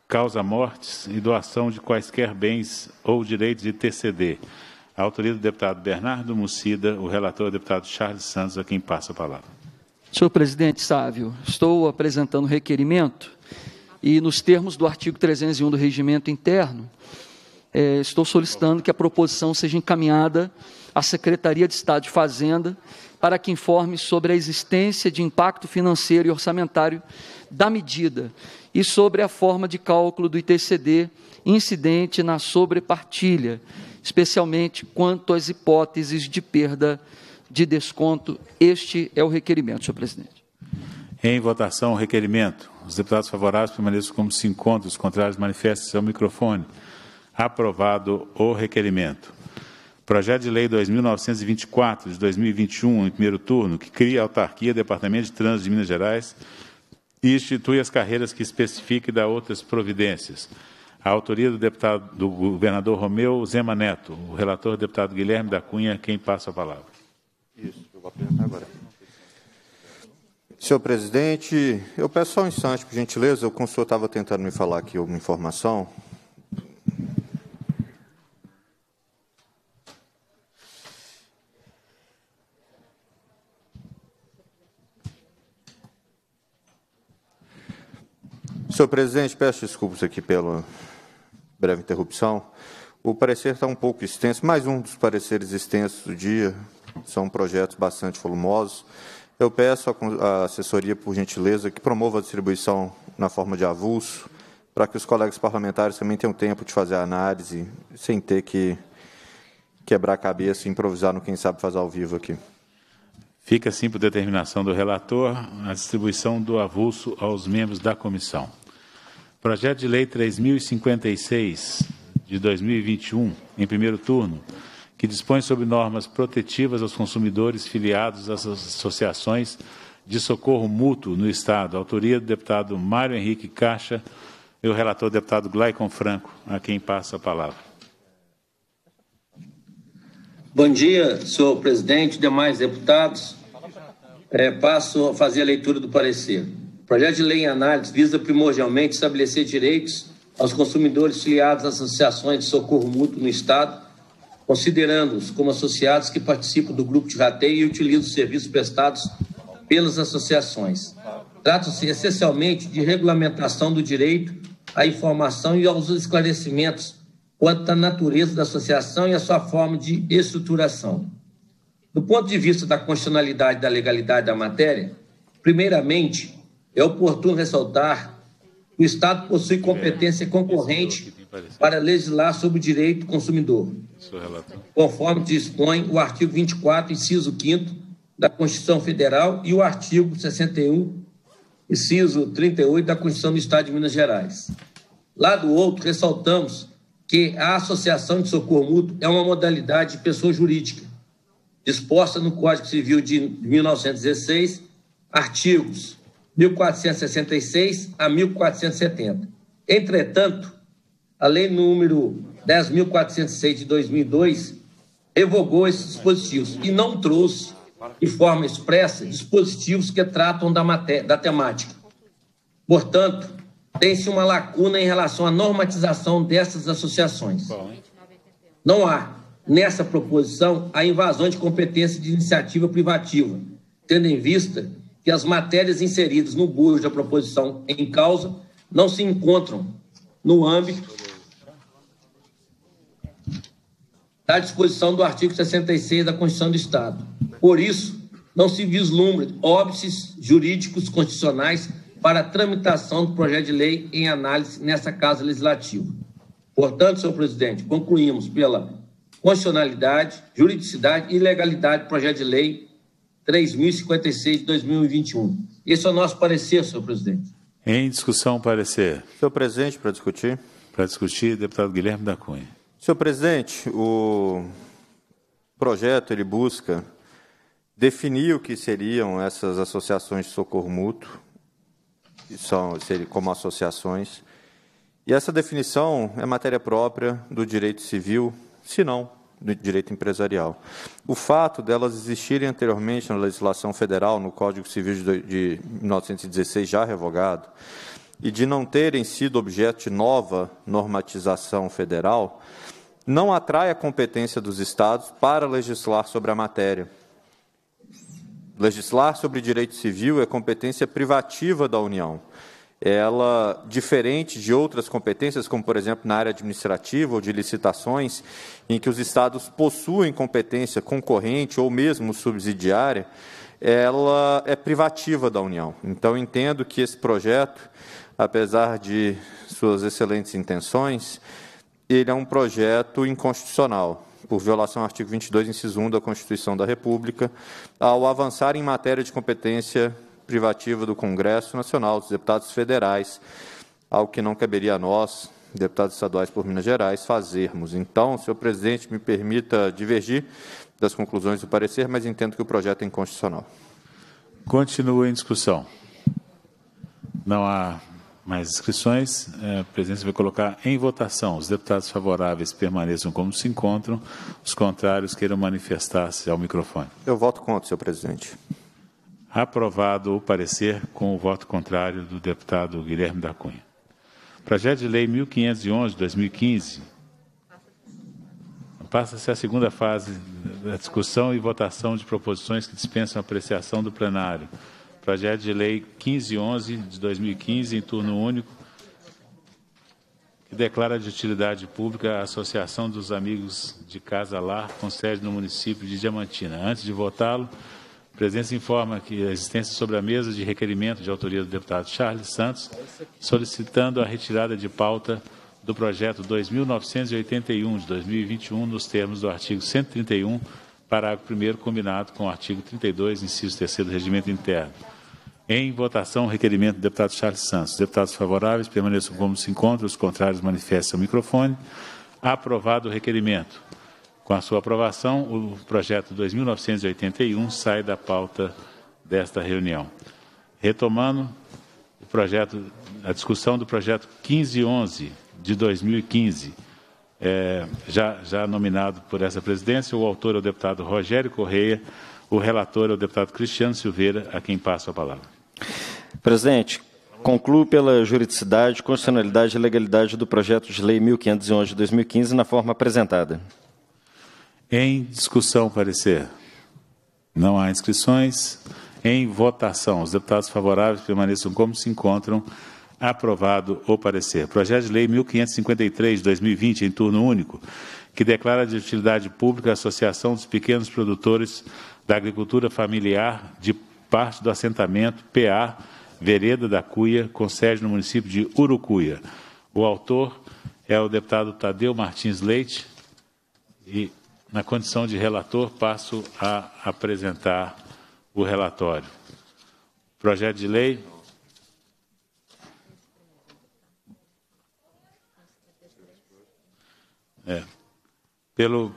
causa mortes e doação de quaisquer bens ou direitos de TCD. A autoria do deputado Bernardo Mucida, o relator é o deputado Charles Santos, a quem passa a palavra. Senhor presidente Sávio, estou apresentando requerimento e, nos termos do artigo 301 do Regimento Interno, é, estou solicitando que a proposição seja encaminhada à Secretaria de Estado de Fazenda para que informe sobre a existência de impacto financeiro e orçamentário da medida e sobre a forma de cálculo do ITCD incidente na sobrepartilha, especialmente quanto às hipóteses de perda de desconto. Este é o requerimento, senhor presidente. Em votação, o requerimento. Os deputados favoráveis permaneçam como se encontram, os contrários manifestem-se ao microfone. Aprovado o requerimento. Projeto de Lei 2924 de 2021, em primeiro turno, que cria a autarquia, Departamento de Trânsito de Minas Gerais e institui as carreiras que especifica e dá outras providências. A autoria do deputado do governador Romeu Zema Neto, o relator o deputado Guilherme da Cunha, quem passa a palavra. Isso, eu vou apresentar agora. Senhor presidente, eu peço só um instante, por gentileza, o consultor estava tentando me falar aqui uma informação, Senhor presidente, peço desculpas aqui pela breve interrupção. O parecer está um pouco extenso, mais um dos pareceres extensos do dia. São projetos bastante volumosos. Eu peço à assessoria, por gentileza, que promova a distribuição na forma de avulso, para que os colegas parlamentares também tenham tempo de fazer a análise, sem ter que quebrar a cabeça e improvisar no quem sabe fazer ao vivo aqui. Fica assim por determinação do relator a distribuição do avulso aos membros da comissão. Projeto de Lei 3056 de 2021, em primeiro turno, que dispõe sobre normas protetivas aos consumidores filiados às associações de socorro mútuo no Estado. Autoria do deputado Mário Henrique Caixa e o relator deputado Glaicon Franco, a quem passa a palavra. Bom dia, senhor presidente, demais deputados. É, passo a fazer a leitura do parecer projeto de lei em análise visa primordialmente estabelecer direitos aos consumidores filiados às associações de socorro mútuo no Estado, considerando-os como associados que participam do grupo de rateio e utilizam os serviços prestados pelas associações. Trata-se essencialmente de regulamentação do direito à informação e aos esclarecimentos quanto à natureza da associação e à sua forma de estruturação. Do ponto de vista da constitucionalidade e da legalidade da matéria, primeiramente, é oportuno ressaltar que o Estado possui competência é, concorrente é para legislar sobre o direito do consumidor, conforme dispõe o artigo 24, inciso 5 da Constituição Federal e o artigo 61, inciso 38 da Constituição do Estado de Minas Gerais. Lá do outro, ressaltamos que a associação de socorro mútuo é uma modalidade de pessoa jurídica, disposta no Código Civil de 1916, artigos 1466 a 1470. Entretanto, a lei número 10406 de 2002 revogou esses dispositivos e não trouxe de forma expressa dispositivos que tratam da matéria, da temática. Portanto, tem-se uma lacuna em relação à normatização dessas associações. Não há, nessa proposição, a invasão de competência de iniciativa privativa, tendo em vista que as matérias inseridas no bujo da proposição em causa não se encontram no âmbito da disposição do artigo 66 da Constituição do Estado. Por isso, não se vislumbra óbices jurídicos constitucionais para a tramitação do projeto de lei em análise nessa Casa Legislativa. Portanto, senhor presidente, concluímos pela constitucionalidade, juridicidade e legalidade do projeto de lei 3.056 de 2021. Esse é o nosso parecer, senhor presidente. Em discussão, parecer. Senhor presidente, para discutir. Para discutir, deputado Guilherme da Cunha. Senhor presidente, o projeto ele busca definir o que seriam essas associações de socorro mútuo, são como associações. E essa definição é matéria própria do direito civil, se não do direito empresarial. O fato delas existirem anteriormente na legislação federal, no Código Civil de 1916, já revogado, e de não terem sido objeto de nova normatização federal, não atrai a competência dos Estados para legislar sobre a matéria. Legislar sobre direito civil é competência privativa da União ela, diferente de outras competências, como por exemplo na área administrativa ou de licitações, em que os estados possuem competência concorrente ou mesmo subsidiária, ela é privativa da União. Então, entendo que esse projeto, apesar de suas excelentes intenções, ele é um projeto inconstitucional, por violação ao artigo 22, inciso 1 da Constituição da República, ao avançar em matéria de competência privativa do Congresso Nacional, dos deputados federais, algo que não caberia a nós, deputados estaduais por Minas Gerais, fazermos. Então, senhor presidente, me permita divergir das conclusões do parecer, mas entendo que o projeto é inconstitucional. Continua em discussão. Não há mais inscrições. É, a presidência vai colocar em votação. Os deputados favoráveis permaneçam como se encontram. Os contrários queiram manifestar-se ao microfone. Eu voto contra, senhor presidente. Aprovado o parecer com o voto contrário do deputado Guilherme da Cunha. Projeto de Lei 1511-2015 passa-se a segunda fase da discussão e votação de proposições que dispensam apreciação do plenário. Projeto de Lei 1511 de 2015, em turno único, que declara de utilidade pública a Associação dos Amigos de Casa Lar, com sede no município de Diamantina. Antes de votá-lo, presença informa que a existência sobre a mesa de requerimento de autoria do deputado Charles Santos, solicitando a retirada de pauta do projeto 2981 de 2021, nos termos do artigo 131, parágrafo 1 combinado com o artigo 32, inciso 3 do regimento interno. Em votação, requerimento do deputado Charles Santos. Deputados favoráveis permaneçam como se encontram, os contrários manifestam o microfone. Aprovado o requerimento. Com a sua aprovação, o projeto 2981 sai da pauta desta reunião. Retomando o projeto, a discussão do projeto 1511 de 2015, é, já, já nominado por essa presidência, o autor é o deputado Rogério Correia, o relator é o deputado Cristiano Silveira, a quem passo a palavra. Presidente, concluo pela juridicidade, constitucionalidade e legalidade do projeto de lei 1511 de 2015 na forma apresentada. Em discussão, parecer. Não há inscrições. Em votação, os deputados favoráveis permaneçam como se encontram. Aprovado o parecer. Projeto de Lei 1553, 2020, em turno único, que declara de utilidade pública a Associação dos Pequenos Produtores da Agricultura Familiar de parte do assentamento PA, Vereda da Cuia, com sede no município de Urucuia. O autor é o deputado Tadeu Martins Leite e na condição de relator, passo a apresentar o relatório. Projeto de lei. É. Pelo,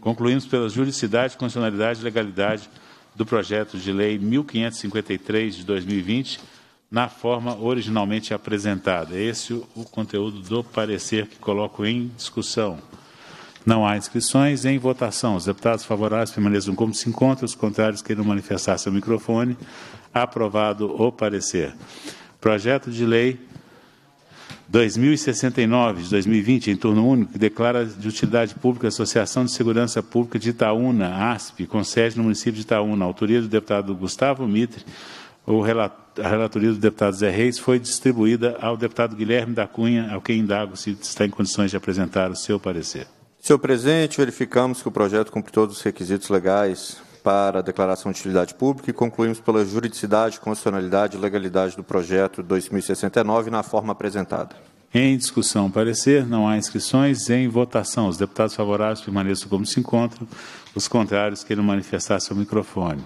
concluímos pela juridicidade, constitucionalidade e legalidade do projeto de lei 1553 de 2020, na forma originalmente apresentada. Esse é o conteúdo do parecer que coloco em discussão. Não há inscrições. Em votação, os deputados favoráveis permaneçam como se encontram, os contrários queiram manifestar seu microfone. Aprovado o parecer. Projeto de lei 2069 de 2020, em turno único, que declara de utilidade pública a Associação de Segurança Pública de Itaúna, ASP, com sede no município de Itaúna, autoria do deputado Gustavo Mitre. O relator, a relatoria do deputado Zé Reis foi distribuída ao deputado Guilherme da Cunha, ao quem indago se está em condições de apresentar o seu parecer. Senhor presidente, verificamos que o projeto cumpre todos os requisitos legais para a declaração de utilidade pública e concluímos pela juridicidade, constitucionalidade e legalidade do projeto 2069 na forma apresentada. Em discussão, parecer, não há inscrições. Em votação, os deputados favoráveis permaneçam como se encontram, os contrários queiram manifestar seu microfone.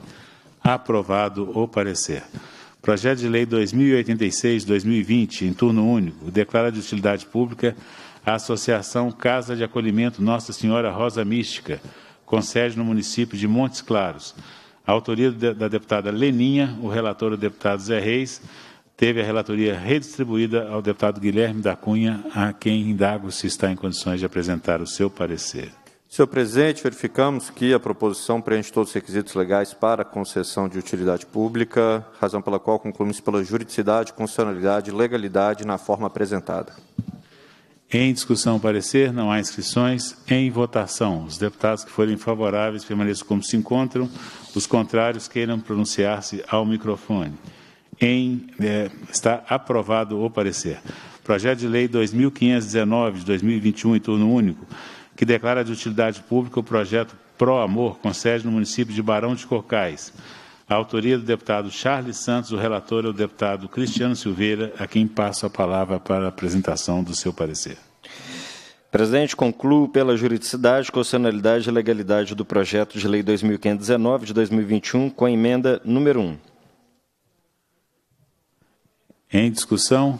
Aprovado o parecer. Projeto de Lei 2086-2020, em turno único, declara de utilidade pública a Associação Casa de Acolhimento Nossa Senhora Rosa Mística, com sede no município de Montes Claros. A autoria da deputada Leninha, o relator do deputado Zé Reis, teve a relatoria redistribuída ao deputado Guilherme da Cunha, a quem indago se está em condições de apresentar o seu parecer. Senhor presidente, verificamos que a proposição preenche todos os requisitos legais para concessão de utilidade pública, razão pela qual concluímos pela juridicidade, constitucionalidade e legalidade na forma apresentada. Em discussão parecer, não há inscrições. Em votação, os deputados que forem favoráveis permaneçam como se encontram, os contrários queiram pronunciar-se ao microfone. Em, eh, está aprovado o parecer. Projeto de Lei 2519 de 2021, em turno único, que declara de utilidade pública o projeto Pro Amor, com sede no município de Barão de Cocais. A autoria do deputado Charles Santos, o relator é o deputado Cristiano Silveira, a quem passo a palavra para a apresentação do seu parecer. Presidente, concluo pela juridicidade, constitucionalidade e legalidade do projeto de lei 2519 de 2021 com a emenda número 1. Em discussão,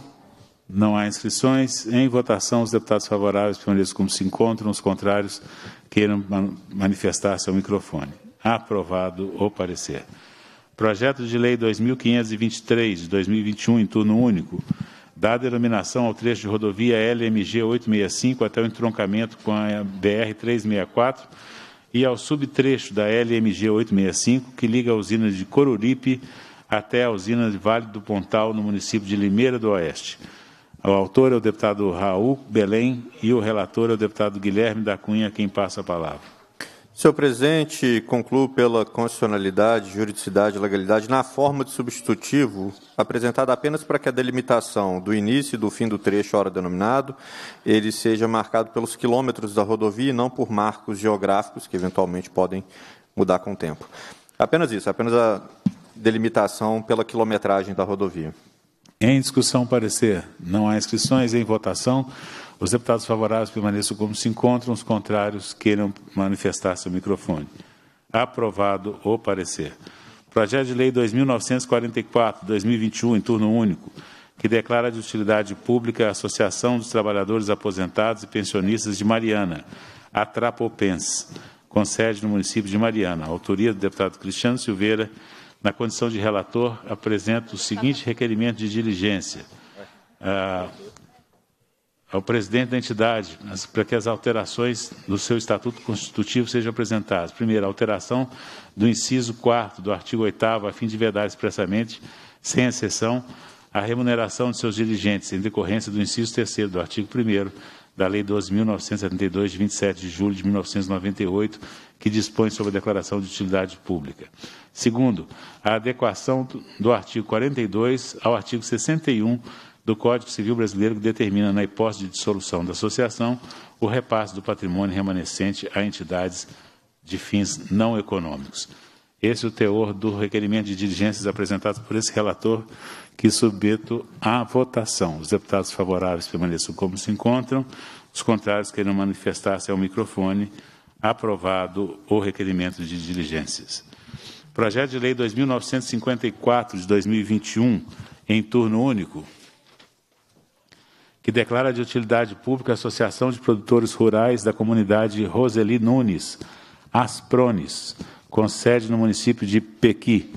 não há inscrições. Em votação, os deputados favoráveis permaneçam como se encontram, os contrários queiram manifestar-se ao microfone. Aprovado o parecer. Projeto de Lei 2523, de 2021, em turno único, dá denominação ao trecho de rodovia LMG 865 até o entroncamento com a BR 364 e ao subtrecho da LMG 865, que liga a usina de Coruripe até a usina de Vale do Pontal, no município de Limeira do Oeste. O autor é o deputado Raul Belém e o relator é o deputado Guilherme da Cunha, quem passa a palavra. Seu presidente concluo pela constitucionalidade, juridicidade e legalidade na forma de substitutivo apresentada apenas para que a delimitação do início e do fim do trecho hora denominado ele seja marcado pelos quilômetros da rodovia e não por marcos geográficos que eventualmente podem mudar com o tempo. Apenas isso, apenas a delimitação pela quilometragem da rodovia. Em discussão, parecer. Não há inscrições em votação. Os deputados favoráveis permaneçam como se encontram, os contrários queiram manifestar seu microfone. Aprovado o parecer. Projeto de Lei 2944, 2021, em turno único, que declara de utilidade pública a Associação dos Trabalhadores Aposentados e Pensionistas de Mariana, a Trapopens, com sede no município de Mariana. autoria do deputado Cristiano Silveira, na condição de relator, apresenta o seguinte requerimento de diligência. Ah, ao presidente da entidade para que as alterações do seu estatuto constitutivo sejam apresentadas. Primeiro, alteração do inciso 4 do artigo 8 a fim de vedar expressamente, sem exceção, a remuneração de seus dirigentes, em decorrência do inciso 3 do artigo 1 da Lei 12.972, de 27 de julho de 1998, que dispõe sobre a declaração de utilidade pública. Segundo, a adequação do artigo 42 ao artigo 61 do Código Civil Brasileiro que determina, na hipótese de dissolução da associação, o repasse do patrimônio remanescente a entidades de fins não econômicos. Esse é o teor do requerimento de diligências apresentado por esse relator, que submeto à votação. Os deputados favoráveis permaneçam como se encontram, os contrários queiram manifestar-se ao microfone. Aprovado o requerimento de diligências. Projeto de Lei 2954 de 2021, em turno único que declara de utilidade pública a Associação de Produtores Rurais da Comunidade Roseli Nunes, Aspronis, com sede no município de Pequi.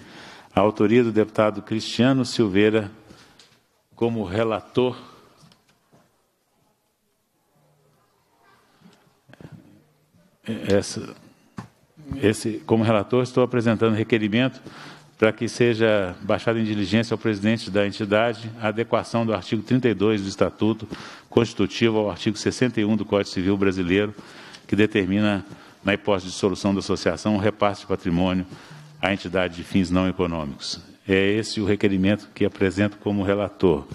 A autoria do deputado Cristiano Silveira como relator. É, essa, esse, como relator, estou apresentando requerimento para que seja baixada em diligência ao presidente da entidade a adequação do artigo 32 do Estatuto Constitutivo ao artigo 61 do Código Civil Brasileiro, que determina, na hipótese de solução da associação, o um repasse de patrimônio à entidade de fins não econômicos. É esse o requerimento que apresento como relator.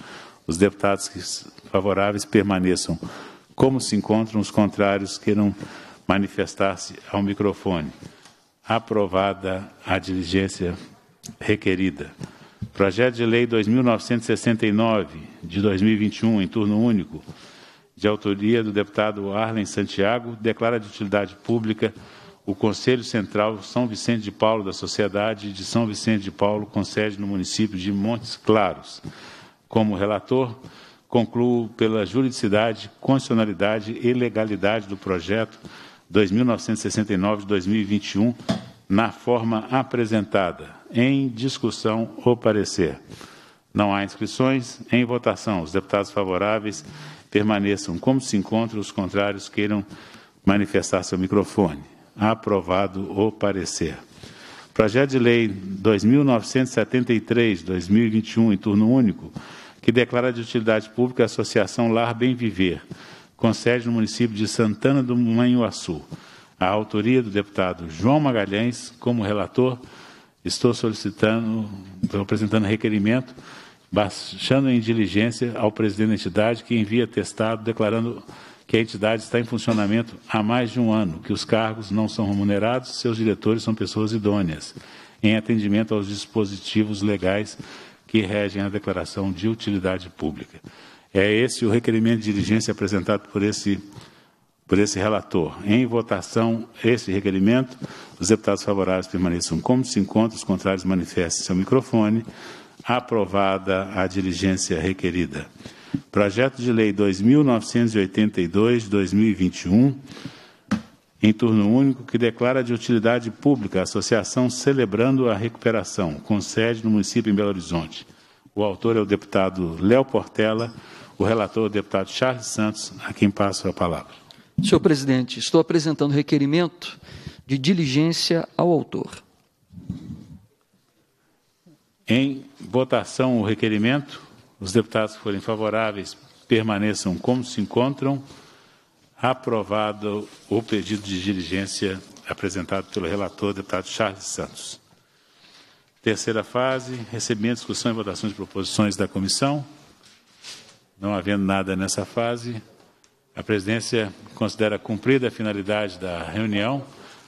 Os deputados favoráveis permaneçam como se encontram, os contrários queiram manifestar-se ao microfone. Aprovada a diligência requerida. Projeto de Lei 2.969, de 2021, em turno único, de autoria do deputado Arlen Santiago, declara de utilidade pública o Conselho Central São Vicente de Paulo da Sociedade de São Vicente de Paulo, com sede no município de Montes Claros. Como relator, concluo pela juridicidade, constitucionalidade e legalidade do projeto 2969 de 2021, na forma apresentada. Em discussão ou parecer. Não há inscrições. Em votação, os deputados favoráveis permaneçam como se encontram, os contrários queiram manifestar seu microfone. Aprovado o parecer. Projeto de Lei 2973-2021, em turno único, que declara de utilidade pública a Associação Lar Bem Viver, com sede no município de Santana do Manhuaçu a autoria do deputado João Magalhães como relator. Estou solicitando, estou apresentando requerimento, baixando em diligência ao presidente da entidade que envia testado, declarando que a entidade está em funcionamento há mais de um ano, que os cargos não são remunerados, seus diretores são pessoas idôneas, em atendimento aos dispositivos legais que regem a declaração de utilidade pública. É esse o requerimento de diligência apresentado por esse por esse relator. Em votação, este requerimento, os deputados favoráveis permaneçam como se encontram, os contrários manifestem seu microfone. Aprovada a diligência requerida. Projeto de Lei 2982-2021, em turno único, que declara de utilidade pública a Associação Celebrando a Recuperação, com sede no município em Belo Horizonte. O autor é o deputado Léo Portela, o relator é o deputado Charles Santos, a quem passo a palavra. Senhor presidente, estou apresentando requerimento de diligência ao autor. Em votação o requerimento, os deputados que forem favoráveis permaneçam como se encontram. Aprovado o pedido de diligência apresentado pelo relator, deputado Charles Santos. Terceira fase, recebimento, discussão e votação de proposições da comissão. Não havendo nada nessa fase, a presidência considera cumprida a finalidade da reunião,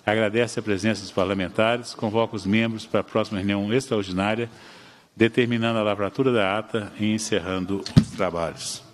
agradece a presença dos parlamentares, convoca os membros para a próxima reunião extraordinária, determinando a lavratura da ata e encerrando os trabalhos.